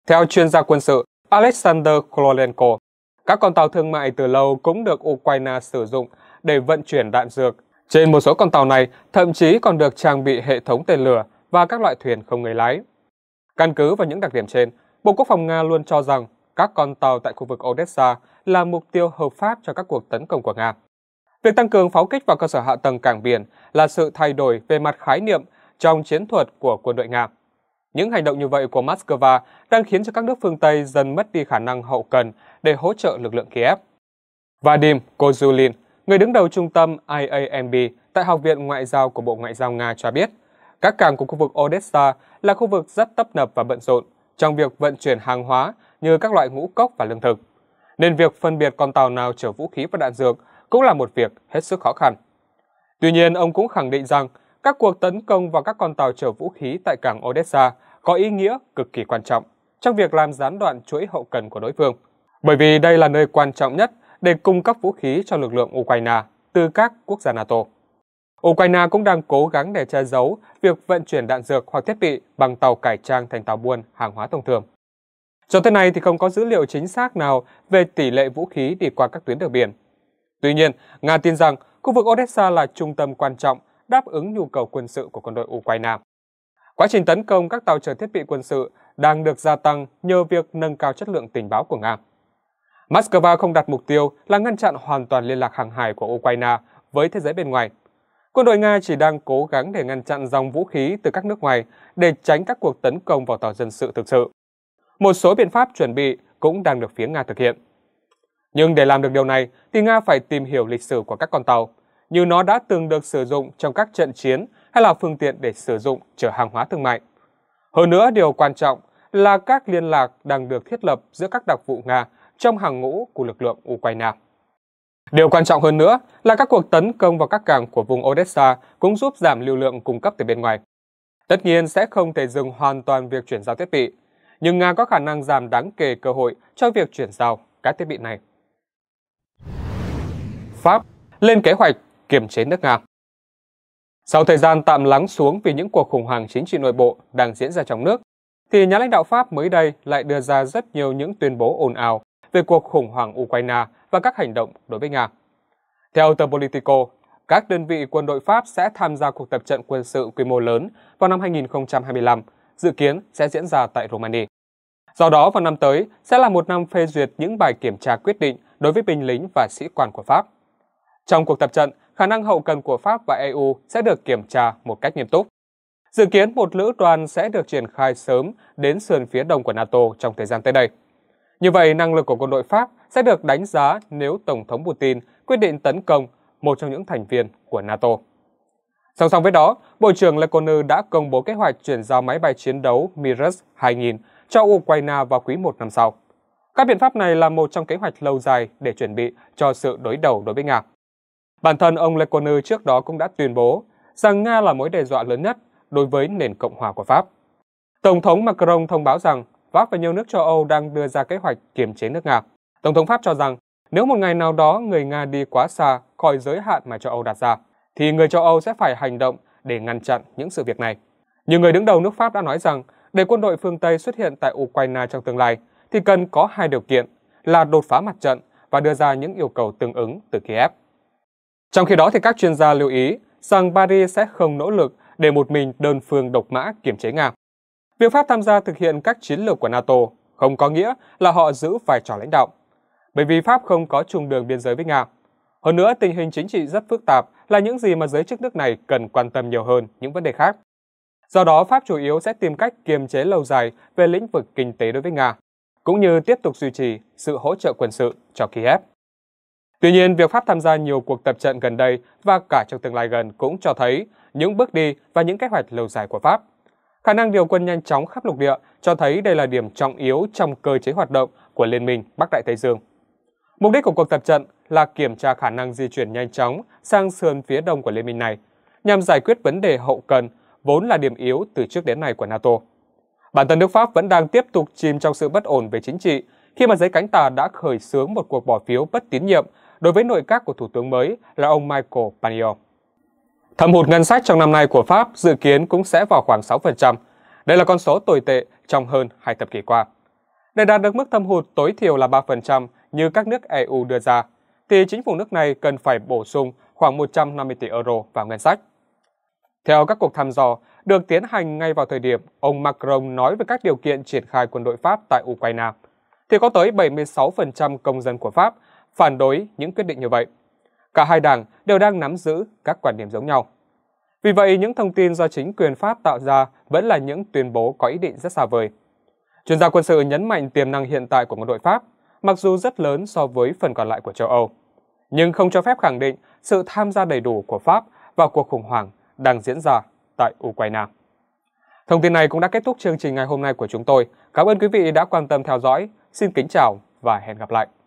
theo chuyên gia quân sự Alexander Korolenko, các con tàu thương mại từ lâu cũng được Ukraine sử dụng để vận chuyển đạn dược. Trên một số con tàu này, thậm chí còn được trang bị hệ thống tên lửa và các loại thuyền không người lái. Căn cứ vào những đặc điểm trên, Bộ Quốc phòng Nga luôn cho rằng các con tàu tại khu vực Odessa là mục tiêu hợp pháp cho các cuộc tấn công của Nga. Việc tăng cường pháo kích vào cơ sở hạ tầng cảng biển là sự thay đổi về mặt khái niệm trong chiến thuật của quân đội Nga. Những hành động như vậy của Moscow đang khiến cho các nước phương Tây dần mất đi khả năng hậu cần để hỗ trợ lực lượng Kiev. Vadim Kozulin, người đứng đầu trung tâm IAMB tại Học viện Ngoại giao của Bộ Ngoại giao Nga cho biết, các cảng của khu vực Odessa là khu vực rất tấp nập và bận rộn trong việc vận chuyển hàng hóa như các loại ngũ cốc và lương thực, nên việc phân biệt con tàu nào chở vũ khí và đạn dược cũng là một việc hết sức khó khăn. Tuy nhiên, ông cũng khẳng định rằng các cuộc tấn công vào các con tàu chở vũ khí tại cảng Odessa có ý nghĩa cực kỳ quan trọng trong việc làm gián đoạn chuỗi hậu cần của đối phương, bởi vì đây là nơi quan trọng nhất để cung cấp vũ khí cho lực lượng Ukraine từ các quốc gia NATO. Ukraine cũng đang cố gắng để che giấu việc vận chuyển đạn dược hoặc thiết bị bằng tàu cải trang thành tàu buôn hàng hóa thông thường. Cho tới nay thì không có dữ liệu chính xác nào về tỷ lệ vũ khí đi qua các tuyến đường biển. Tuy nhiên, Nga tin rằng khu vực Odessa là trung tâm quan trọng đáp ứng nhu cầu quân sự của quân đội Ukraine Quá trình tấn công các tàu chở thiết bị quân sự đang được gia tăng nhờ việc nâng cao chất lượng tình báo của Nga. Moscow không đặt mục tiêu là ngăn chặn hoàn toàn liên lạc hàng hải của Ukraine với thế giới bên ngoài. Quân đội Nga chỉ đang cố gắng để ngăn chặn dòng vũ khí từ các nước ngoài để tránh các cuộc tấn công vào tàu dân sự thực sự. Một số biện pháp chuẩn bị cũng đang được phía Nga thực hiện. Nhưng để làm được điều này thì Nga phải tìm hiểu lịch sử của các con tàu, như nó đã từng được sử dụng trong các trận chiến hay là phương tiện để sử dụng chở hàng hóa thương mại. Hơn nữa, điều quan trọng là các liên lạc đang được thiết lập giữa các đặc vụ Nga trong hàng ngũ của lực lượng Ukraine. Điều quan trọng hơn nữa là các cuộc tấn công vào các cảng của vùng Odessa cũng giúp giảm lưu lượng cung cấp từ bên ngoài. Tất nhiên sẽ không thể dừng hoàn toàn việc chuyển giao thiết bị, nhưng Nga có khả năng giảm đáng kể cơ hội cho việc chuyển giao các thiết bị này. Pháp lên kế hoạch kiểm chế nước Nga sau thời gian tạm lắng xuống vì những cuộc khủng hoảng chính trị nội bộ đang diễn ra trong nước, thì nhà lãnh đạo Pháp mới đây lại đưa ra rất nhiều những tuyên bố ồn ào về cuộc khủng hoảng Ukraine và các hành động đối với Nga. Theo tờ Politico, các đơn vị quân đội Pháp sẽ tham gia cuộc tập trận quân sự quy mô lớn vào năm 2025, dự kiến sẽ diễn ra tại Romania. Do đó, vào năm tới sẽ là một năm phê duyệt những bài kiểm tra quyết định đối với binh lính và sĩ quan của Pháp. Trong cuộc tập trận, khả năng hậu cần của Pháp và EU sẽ được kiểm tra một cách nghiêm túc. Dự kiến một lữ đoàn sẽ được triển khai sớm đến sườn phía đông của NATO trong thời gian tới đây. Như vậy, năng lực của quân đội Pháp sẽ được đánh giá nếu Tổng thống Putin quyết định tấn công một trong những thành viên của NATO. Song song với đó, Bộ trưởng Leconnu đã công bố kế hoạch chuyển giao máy bay chiến đấu Mirage 2000 cho Ukraine vào quý 1 năm sau. Các biện pháp này là một trong kế hoạch lâu dài để chuẩn bị cho sự đối đầu đối với Nga. Bản thân ông Le Cornu trước đó cũng đã tuyên bố rằng Nga là mối đe dọa lớn nhất đối với nền Cộng hòa của Pháp. Tổng thống Macron thông báo rằng Pháp và nhiều nước châu Âu đang đưa ra kế hoạch kiềm chế nước Nga. Tổng thống Pháp cho rằng nếu một ngày nào đó người Nga đi quá xa khỏi giới hạn mà châu Âu đặt ra, thì người châu Âu sẽ phải hành động để ngăn chặn những sự việc này. Nhiều người đứng đầu nước Pháp đã nói rằng để quân đội phương Tây xuất hiện tại Ukraine trong tương lai thì cần có hai điều kiện là đột phá mặt trận và đưa ra những yêu cầu tương ứng từ Kiev. Trong khi đó, thì các chuyên gia lưu ý rằng Paris sẽ không nỗ lực để một mình đơn phương độc mã kiểm chế Nga. Việc Pháp tham gia thực hiện các chiến lược của NATO không có nghĩa là họ giữ vai trò lãnh đạo, bởi vì Pháp không có chung đường biên giới với Nga. Hơn nữa, tình hình chính trị rất phức tạp là những gì mà giới chức nước này cần quan tâm nhiều hơn những vấn đề khác. Do đó, Pháp chủ yếu sẽ tìm cách kiềm chế lâu dài về lĩnh vực kinh tế đối với Nga, cũng như tiếp tục duy trì sự hỗ trợ quân sự cho Kiev. Tuy nhiên, việc Pháp tham gia nhiều cuộc tập trận gần đây và cả trong tương lai gần cũng cho thấy những bước đi và những kế hoạch lâu dài của Pháp. Khả năng điều quân nhanh chóng khắp lục địa cho thấy đây là điểm trọng yếu trong cơ chế hoạt động của Liên minh Bắc Đại Tây Dương. Mục đích của cuộc tập trận là kiểm tra khả năng di chuyển nhanh chóng sang sườn phía đông của liên minh này, nhằm giải quyết vấn đề hậu cần, vốn là điểm yếu từ trước đến nay của NATO. Bản thân nước Pháp vẫn đang tiếp tục chìm trong sự bất ổn về chính trị khi mà giấy cánh tà đã khởi xướng một cuộc bỏ phiếu bất tín nhiệm đối với nội các của Thủ tướng mới là ông Michael Barnier. Thâm hụt ngân sách trong năm nay của Pháp dự kiến cũng sẽ vào khoảng 6%. Đây là con số tồi tệ trong hơn hai thập kỷ qua. Để đạt được mức thâm hụt tối thiểu là 3% như các nước EU đưa ra, thì chính phủ nước này cần phải bổ sung khoảng 150 tỷ euro vào ngân sách. Theo các cuộc thăm dò, được tiến hành ngay vào thời điểm ông Macron nói về các điều kiện triển khai quân đội Pháp tại Ukraine, thì có tới 76% công dân của Pháp phản đối những quyết định như vậy. Cả hai đảng đều đang nắm giữ các quan điểm giống nhau. Vì vậy, những thông tin do chính quyền Pháp tạo ra vẫn là những tuyên bố có ý định rất xa vời. Chuyên gia quân sự nhấn mạnh tiềm năng hiện tại của quân đội Pháp, mặc dù rất lớn so với phần còn lại của châu Âu, nhưng không cho phép khẳng định sự tham gia đầy đủ của Pháp vào cuộc khủng hoảng đang diễn ra tại Ukraine. Thông tin này cũng đã kết thúc chương trình ngày hôm nay của chúng tôi. Cảm ơn quý vị đã quan tâm theo dõi. Xin kính chào và hẹn gặp lại.